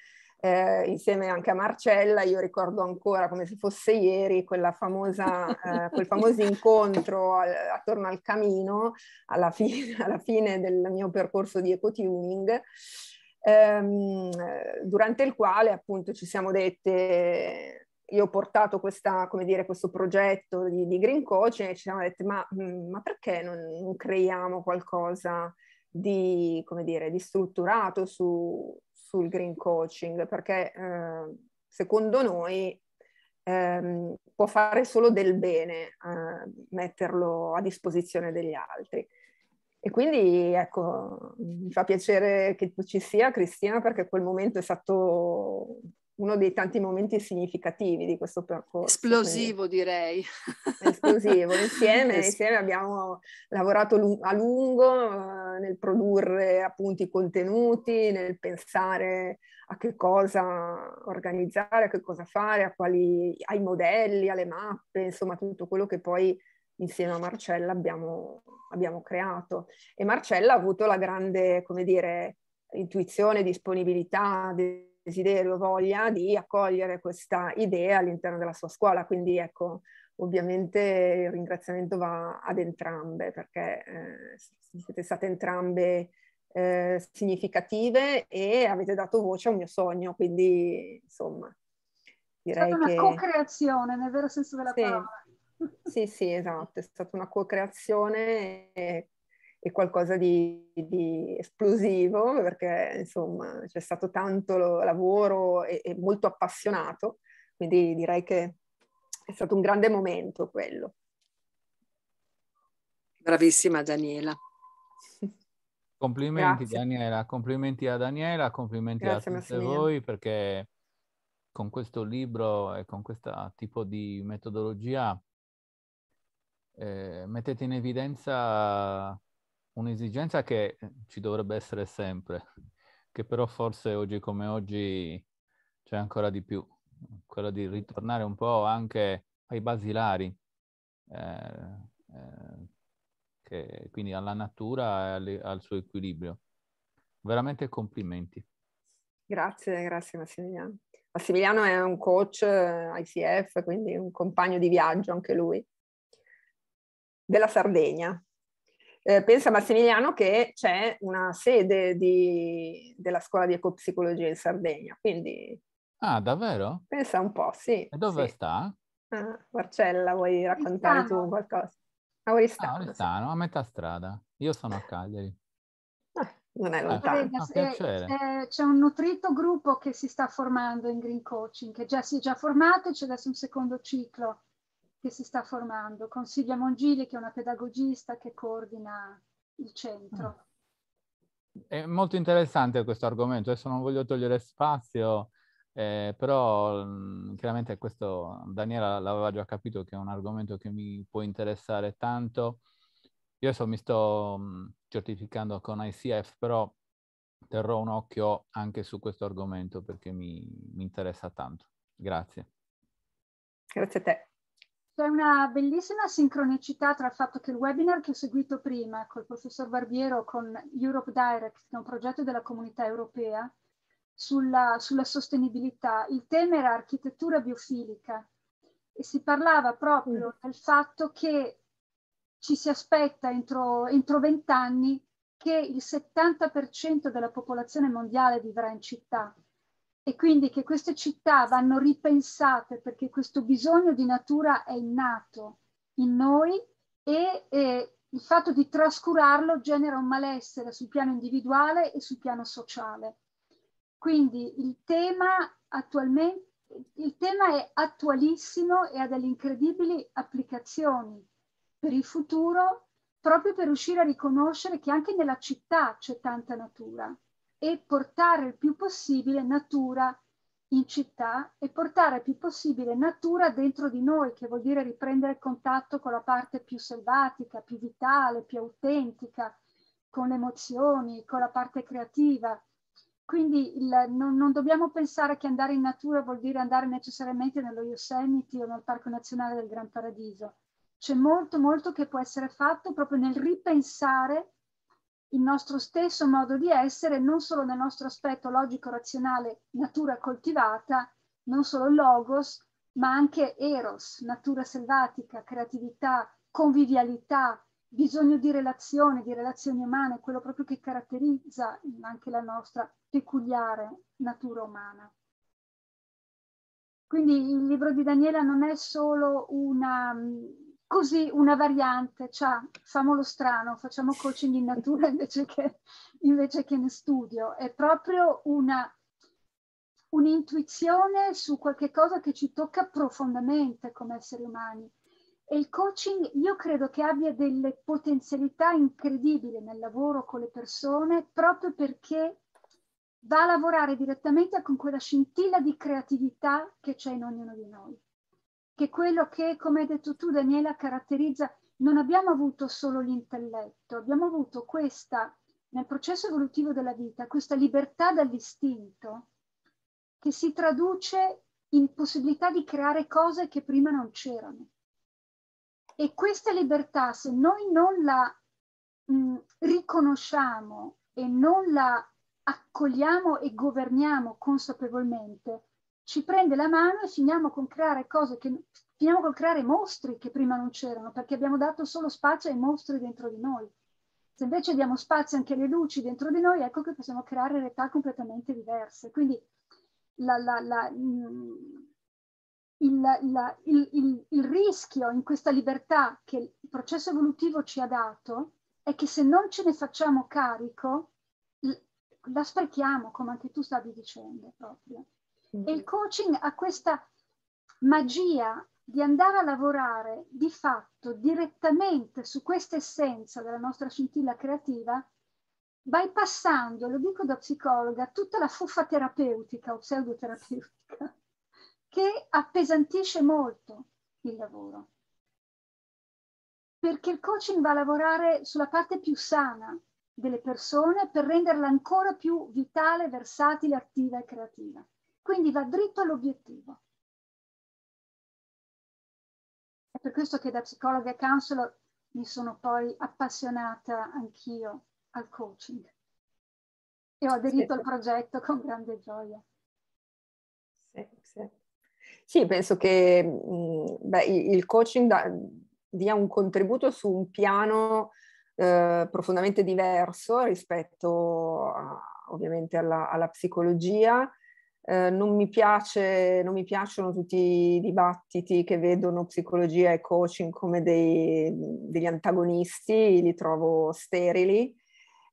eh, insieme anche a Marcella, io ricordo ancora come se fosse ieri famosa, eh, quel famoso [LAUGHS] incontro al, attorno al camino alla fine, [LAUGHS] alla fine, del mio percorso di ecotuning, ehm, durante il quale appunto ci siamo dette io ho portato questa, dire, questo progetto di, di, Green Coach e ci siamo dette ma, mm, ma perché non, non, creiamo qualcosa di, dire, di strutturato su, sul green coaching perché eh, secondo noi ehm, può fare solo del bene eh, metterlo a disposizione degli altri. E quindi ecco, mi fa piacere che tu ci sia Cristina perché quel momento è stato uno dei tanti momenti significativi di questo percorso. Esplosivo quindi. direi. Esplosivo, [LAUGHS] insieme, es- insieme, abbiamo lavorato a lungo eh, nel produrre appunto i contenuti, nel pensare a che cosa organizzare, a che cosa fare, quali, ai modelli, alle mappe, insomma tutto quello che poi insieme a Marcella abbiamo, abbiamo creato. E Marcella ha avuto la grande, come dire, intuizione, disponibilità, desiderio, voglia di accogliere questa idea all'interno della sua scuola. Quindi ecco, ovviamente il ringraziamento va ad entrambe perché eh, siete state entrambe eh, significative e avete dato voce a un mio sogno, quindi insomma direi che... È stata una che... co-creazione nel vero senso della sì. parola. Sì, sì, esatto, è stata una co-creazione e qualcosa di, di, esplosivo, perché insomma c'è stato tanto lavoro e, e, molto appassionato, quindi direi che è stato un grande momento quello. Bravissima Daniela. [LAUGHS] Complimenti Grazie. Daniela, complimenti a Daniela, complimenti Grazie, a tutti voi perché con questo libro e con questo tipo di metodologia eh, mettete in evidenza un'esigenza che eh, ci dovrebbe essere sempre, che però forse oggi come oggi c'è ancora di più, quella di ritornare un po' anche ai basilari, eh, eh, che, quindi alla natura e al, al suo equilibrio. Veramente complimenti. Grazie, grazie Massimiliano. Massimiliano è un coach eh, ICF, quindi un compagno di viaggio anche lui, della Sardegna eh, pensa Massimiliano che c'è una sede di, della scuola di ecopsicologia in Sardegna, quindi... Ah, davvero? Pensa un po', sì. E dove sì. sta? Ah, Marcella, vuoi raccontare Oristano. tu qualcosa? A ah, Oristano. Ah, Oristano, sì. a metà strada. Io sono a Cagliari. Ah, non è ah, lontano. Eh, c'è, c'è, c'è, un nutrito gruppo che si sta formando in Green Coaching, che già si è già formato e c'è adesso un secondo ciclo che si sta formando, con Silvia Mongili che è una pedagogista che coordina il centro. Mm. È molto interessante questo argomento, adesso non voglio togliere spazio, eh, però mm, chiaramente questo Daniela l'aveva già capito che è un argomento che mi può interessare tanto. Io adesso mi sto mm, certificando con ICF, però terrò un occhio anche su questo argomento perché mi, mi interessa tanto. Grazie. Grazie a te. C'è una bellissima sincronicità tra il fatto che il webinar che ho seguito prima col professor Barbiero con Europe Direct, che è un progetto della comunità europea, sulla, sulla sostenibilità, il tema era architettura biofilica e si parlava proprio mm. del fatto che ci si aspetta entro, entro 20 anni che il 70% della popolazione mondiale vivrà in città e quindi che queste città vanno ripensate perché questo bisogno di natura è innato in noi e, e il fatto di trascurarlo genera un malessere sul piano individuale e sul piano sociale. Quindi il tema attualmente il tema è attualissimo e ha delle incredibili applicazioni per il futuro, proprio per riuscire a riconoscere che anche nella città c'è tanta natura e portare il più possibile natura in città e portare il più possibile natura dentro di noi, che vuol dire riprendere contatto con la parte più selvatica, più vitale, più autentica, con le emozioni, con la parte creativa. Quindi il, non, non, dobbiamo pensare che andare in natura vuol dire andare necessariamente nello Yosemite o nel Parco Nazionale del Gran Paradiso. C'è molto, molto che può essere fatto proprio nel ripensare il nostro stesso modo di essere, non solo nel nostro aspetto logico-razionale natura coltivata, non solo logos, ma anche eros, natura selvatica, creatività, convivialità, bisogno di relazione, di relazioni umane, quello proprio che caratterizza anche la nostra peculiare natura umana. Quindi il libro di Daniela non è solo una, così una variante, cioè, facciamo lo strano, facciamo coaching in natura [LAUGHS] invece che, invece che in studio, è proprio una, un'intuizione su qualche cosa che ci tocca profondamente come esseri umani. E il coaching io credo che abbia delle potenzialità incredibili nel lavoro con le persone proprio perché va a lavorare direttamente con quella scintilla di creatività che c'è in ognuno di noi che quello che, come hai detto tu Daniela, caratterizza, non abbiamo avuto solo l'intelletto, abbiamo avuto questa, nel processo evolutivo della vita, questa libertà dall'istinto che si traduce in possibilità di creare cose che prima non c'erano. E questa libertà, se noi non la mh, mm, riconosciamo e non la accogliamo e governiamo consapevolmente, ci prende la mano e finiamo con creare cose che finiamo col creare mostri che prima non c'erano, perché abbiamo dato solo spazio ai mostri dentro di noi. Se invece diamo spazio anche alle luci dentro di noi, ecco che possiamo creare realtà completamente diverse. Quindi la, la, la, mm, il, il, il, il rischio in questa libertà che il processo evolutivo ci ha dato è che se non ce ne facciamo carico, la sprechiamo, come anche tu stavi dicendo proprio. E il coaching ha questa magia di andare a lavorare di fatto direttamente su questa essenza della nostra scintilla creativa, bypassando, lo dico da psicologa, tutta la fuffa terapeutica o pseudoterapeutica [LAUGHS] che appesantisce molto il lavoro. Perché il coaching va a lavorare sulla parte più sana delle persone per renderla ancora più vitale, versatile, attiva e creativa. Quindi va dritto all'obiettivo. È per questo che da psicologa e counselor mi sono poi appassionata anch'io al coaching e ho aderito sì. al progetto con grande gioia. Sì, sì. sì penso che beh, il coaching da, dia un contributo su un piano eh, profondamente diverso rispetto a, ovviamente alla, alla psicologia eh, non, mi piace, non, mi piacciono tutti i dibattiti che vedono psicologia e coaching come dei, degli antagonisti, li trovo sterili.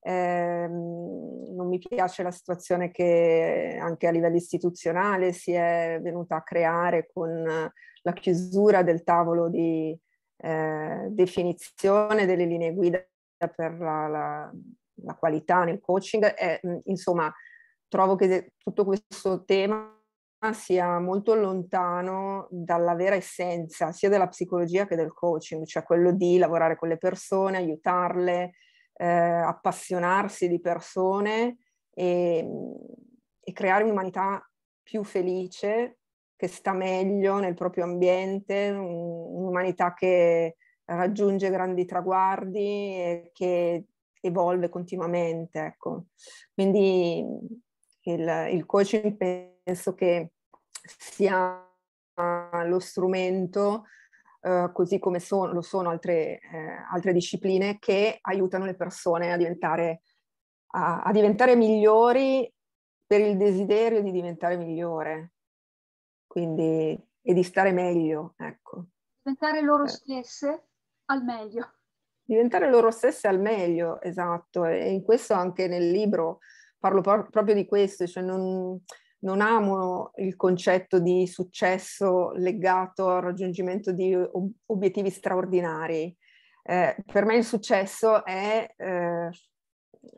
Eh, non mi piace la situazione che anche a livello istituzionale si è venuta a creare con la chiusura del tavolo di eh, definizione delle linee guida per la, la, la qualità nel coaching. E, mm, insomma, trovo che tutto questo tema sia molto lontano dalla vera essenza sia della psicologia che del coaching, cioè quello di lavorare con le persone, aiutarle, eh, appassionarsi di persone e, e creare un'umanità più felice, che sta meglio nel proprio ambiente, un'umanità che raggiunge grandi traguardi e che evolve continuamente. Ecco. Quindi il, il coaching penso che sia lo strumento, eh, così come son, lo sono altre, eh, altre, discipline, che aiutano le persone a diventare, a, a diventare, migliori per il desiderio di diventare migliore, quindi e di stare meglio, ecco. Diventare loro eh. stesse al meglio. Diventare loro stesse al meglio, esatto, e in questo anche nel libro parlo pro- proprio di questo, cioè non, non amo il concetto di successo legato al raggiungimento di ob- obiettivi straordinari. Eh, per me il successo è eh,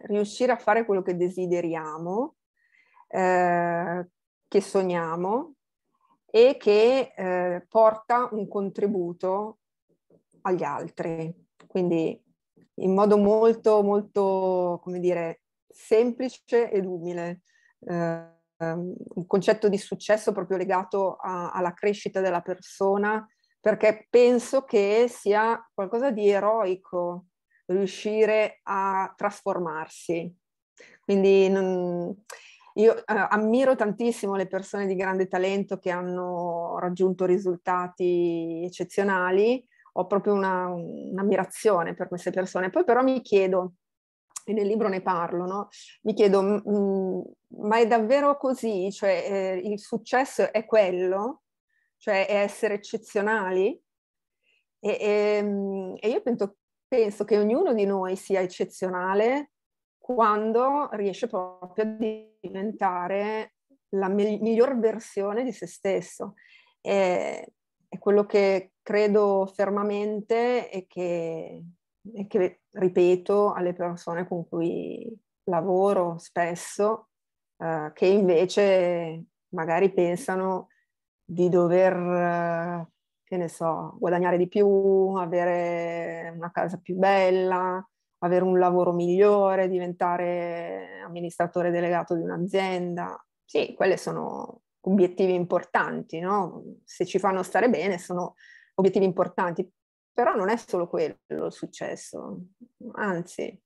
riuscire a fare quello che desideriamo, eh, che sogniamo e che eh, porta un contributo agli altri. Quindi in modo molto, molto, come dire, semplice ed umile. Eh, un concetto di successo proprio legato a, alla crescita della persona, perché penso che sia qualcosa di eroico riuscire a trasformarsi. Quindi non, io eh, ammiro tantissimo le persone di grande talento che hanno raggiunto risultati eccezionali, ho proprio una, un'ammirazione per queste persone. Poi però mi chiedo, e nel libro ne parlo, no? mi chiedo, mm, ma è davvero così? Cioè, eh, il successo è quello? Cioè, è essere eccezionali? E, e, ehm, e io penso, penso, che ognuno di noi sia eccezionale quando riesce proprio a diventare la me- miglior versione di se stesso. E, eh, è quello che credo fermamente e che, e che ripeto alle persone con cui lavoro spesso, eh, che invece magari pensano di dover, eh, che ne so, guadagnare di più, avere una casa più bella, avere un lavoro migliore, diventare amministratore delegato di un'azienda. Sì, quelli sono obiettivi importanti, no? Se ci fanno stare bene sono obiettivi importanti, però non è solo quello il successo, anzi,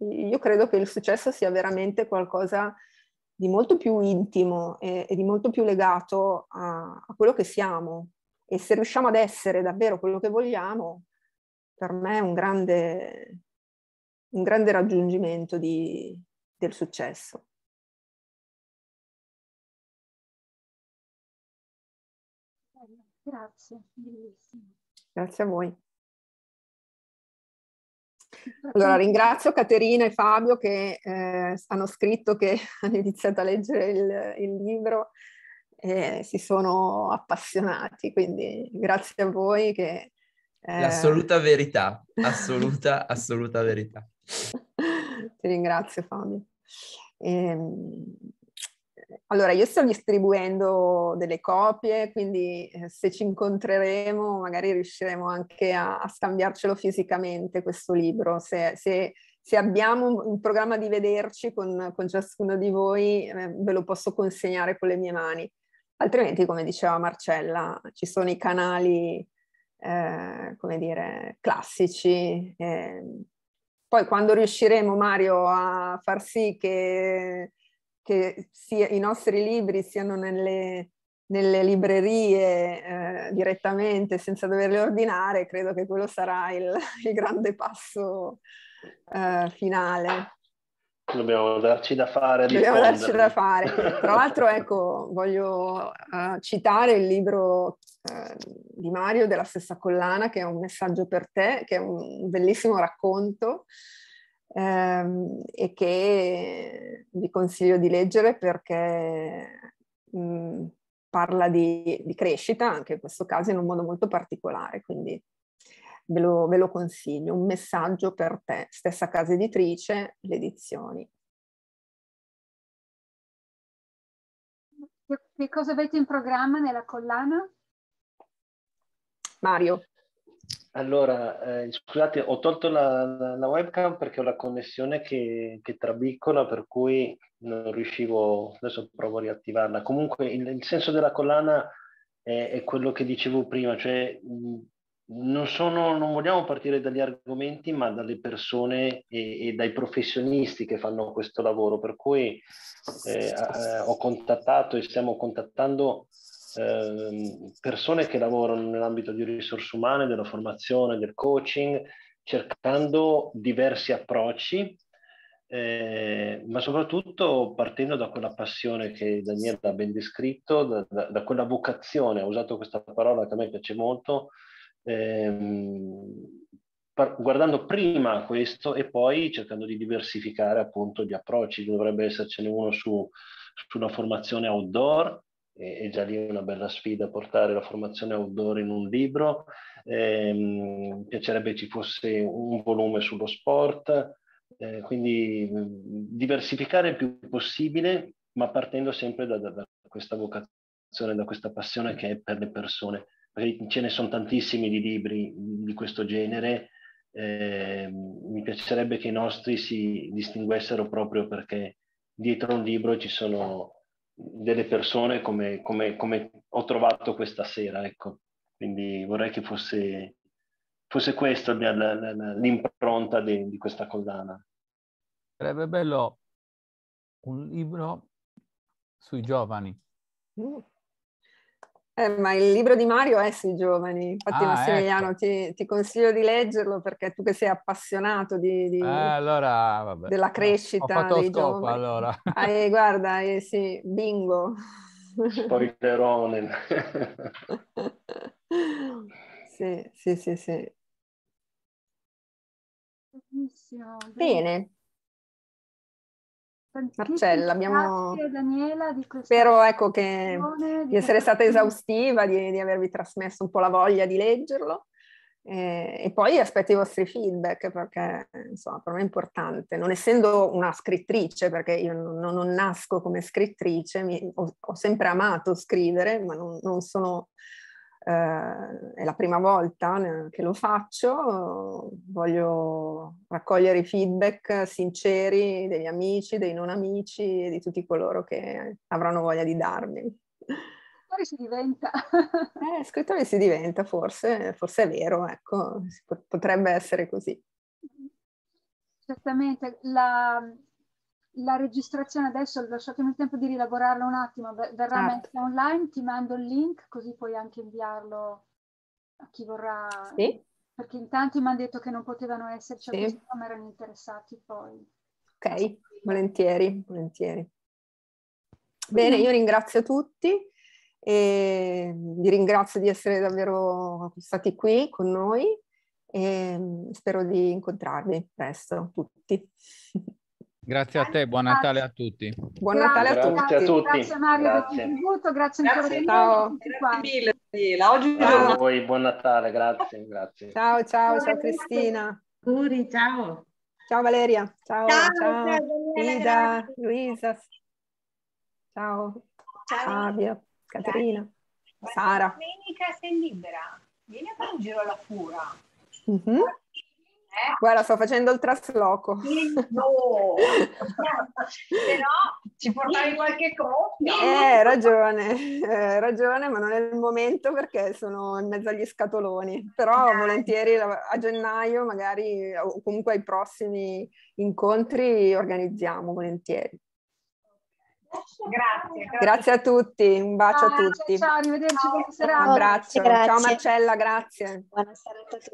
io credo che il successo sia veramente qualcosa di molto più intimo e, e di molto più legato a, a, quello che siamo. E se riusciamo ad essere davvero quello che vogliamo, per me è un grande, un grande raggiungimento di, del successo. Grazie, bellissimo. Grazie a voi. Allora ringrazio Caterina e Fabio che eh, hanno scritto che [LAUGHS] hanno iniziato a leggere il, il libro e si sono appassionati, quindi grazie a voi che... Eh... L'assoluta verità, [LAUGHS] assoluta, assoluta verità. Ti ringrazio Fabio. E, ehm, allora, io sto distribuendo delle copie, quindi eh, se ci incontreremo magari riusciremo anche a, a scambiarcelo fisicamente questo libro. Se, se, se abbiamo un programma di vederci con, con ciascuno di voi, eh, ve lo posso consegnare con le mie mani. Altrimenti, come diceva Marcella, ci sono i canali, eh, come dire, classici. Eh. Poi quando riusciremo, Mario, a far sì che che sia, i nostri libri siano nelle, nelle librerie eh, direttamente senza doverli ordinare, credo che quello sarà il, [LAUGHS] il grande passo eh, finale. Dobbiamo darci da fare. Dobbiamo darci da fare. Tra [LAUGHS] l'altro, ecco, voglio uh, citare il libro uh, di Mario della stessa collana, che è un messaggio per te, che è un bellissimo racconto ehm, e che vi consiglio di leggere perché mh, mhmm, parla di, di, crescita, anche in questo caso in un modo molto particolare, quindi ve lo, ve lo consiglio. Un messaggio per te, stessa casa editrice, le edizioni. Che cosa avete in programma nella collana? Mario. Allora, eh, scusate, ho tolto la, la, la, webcam perché ho la connessione che, che trabicola, per cui non riuscivo, adesso provo a riattivarla. Comunque il, il senso della collana è, è, quello che dicevo prima, cioè non, sono, non, vogliamo partire dagli argomenti, ma dalle persone e, e dai professionisti che fanno questo lavoro, per cui eh, eh ho contattato e stiamo contattando Ehm, persone che lavorano nell'ambito di risorse umane, della formazione, del coaching, cercando diversi approcci, eh, ma soprattutto partendo da quella passione che Daniele ha ben descritto, da, da, da quella vocazione, ha usato questa parola che a me piace molto, ehm, guardando prima questo e poi cercando di diversificare appunto gli approcci. Dovrebbe essercene uno su, sulla formazione outdoor, è già lì una bella sfida portare la formazione outdoor in un libro, eh, piacerebbe ci fosse un volume sullo sport, eh, quindi mm, diversificare il più possibile, ma partendo sempre da, da, da, questa vocazione, da questa passione che è per le persone, perché ce ne sono tantissimi di libri di questo genere. Eh, mi piacerebbe che i nostri si distinguessero proprio perché dietro un libro ci sono delle persone come, come, come, ho trovato questa sera, ecco. Quindi vorrei che fosse, fosse questa l'impronta di, di questa collana. Sarebbe bello un libro sui giovani. Mm. Eh, ma il libro di Mario è sui giovani, infatti ah, Massimiliano ecco. ti, ti, consiglio di leggerlo perché tu che sei appassionato di, di, eh, allora, della crescita dei scopo, giovani. Allora. [LAUGHS] Eh, guarda, eh, sì, bingo. Spoilerone. [LAUGHS] sì, sì, sì, sì. Bene, Marcella, abbiamo... Grazie Daniela di questa Spero ecco, che, di, di essere stata esaustiva, di, di, avervi trasmesso un po' la voglia di leggerlo eh, e poi aspetto i vostri feedback perché insomma, per me è importante. Non essendo una scrittrice, perché io non, non nasco come scrittrice, mi, ho, ho, sempre amato scrivere, ma non, non sono eh, è la prima volta eh, che lo faccio, voglio raccogliere i feedback sinceri degli amici, dei non amici e di tutti coloro che avranno voglia di darmi. Scrittore si diventa. eh, scrittore si diventa, forse, forse è vero, ecco, potrebbe essere così. Certamente, la, la registrazione adesso, lasciatemi il tempo di rilaborarla un attimo, verrà certo. messa online, ti mando il link così puoi anche inviarlo a chi vorrà. Sì. Perché in tanti mi hanno detto che non potevano esserci, sì. ma erano interessati poi. Ok, volentieri, volentieri. Bene, io ringrazio tutti e vi ringrazio di essere davvero stati qui con noi e mm, spero di incontrarvi presto tutti. [LAUGHS] Grazie a te, buon Natale a tutti. Buon Natale a tutti. Grazie a tutti. Grazie Mario grazie. per il grazie, grazie ancora grazie mille Daniela. Oggi ciao. a voi, buon Natale, grazie. grazie. Ciao, ciao, ciao Cristina. Auguri, ciao. Ciao Valeria, ciao, ciao, ciao. Daniela, Ida, Luisa, ciao, ciao. Fabio, Caterina, Dai. Sara. Domenica sei libera, vieni a fare un giro alla cura. Mm -hmm. Guarda, sto facendo il trasloco. no, se no ci portavi qualche coppia. Eh, ragione, eh, ragione, ma non è il momento perché sono in mezzo agli scatoloni. Però eh. volentieri a gennaio, magari, o comunque ai prossimi incontri, organizziamo volentieri. Grazie, grazie, grazie. a tutti, un bacio ah, ciao, a tutti. Ciao, arrivederci, buona Un abbraccio, grazie. ciao Marcella, grazie. Buonasera a tutti.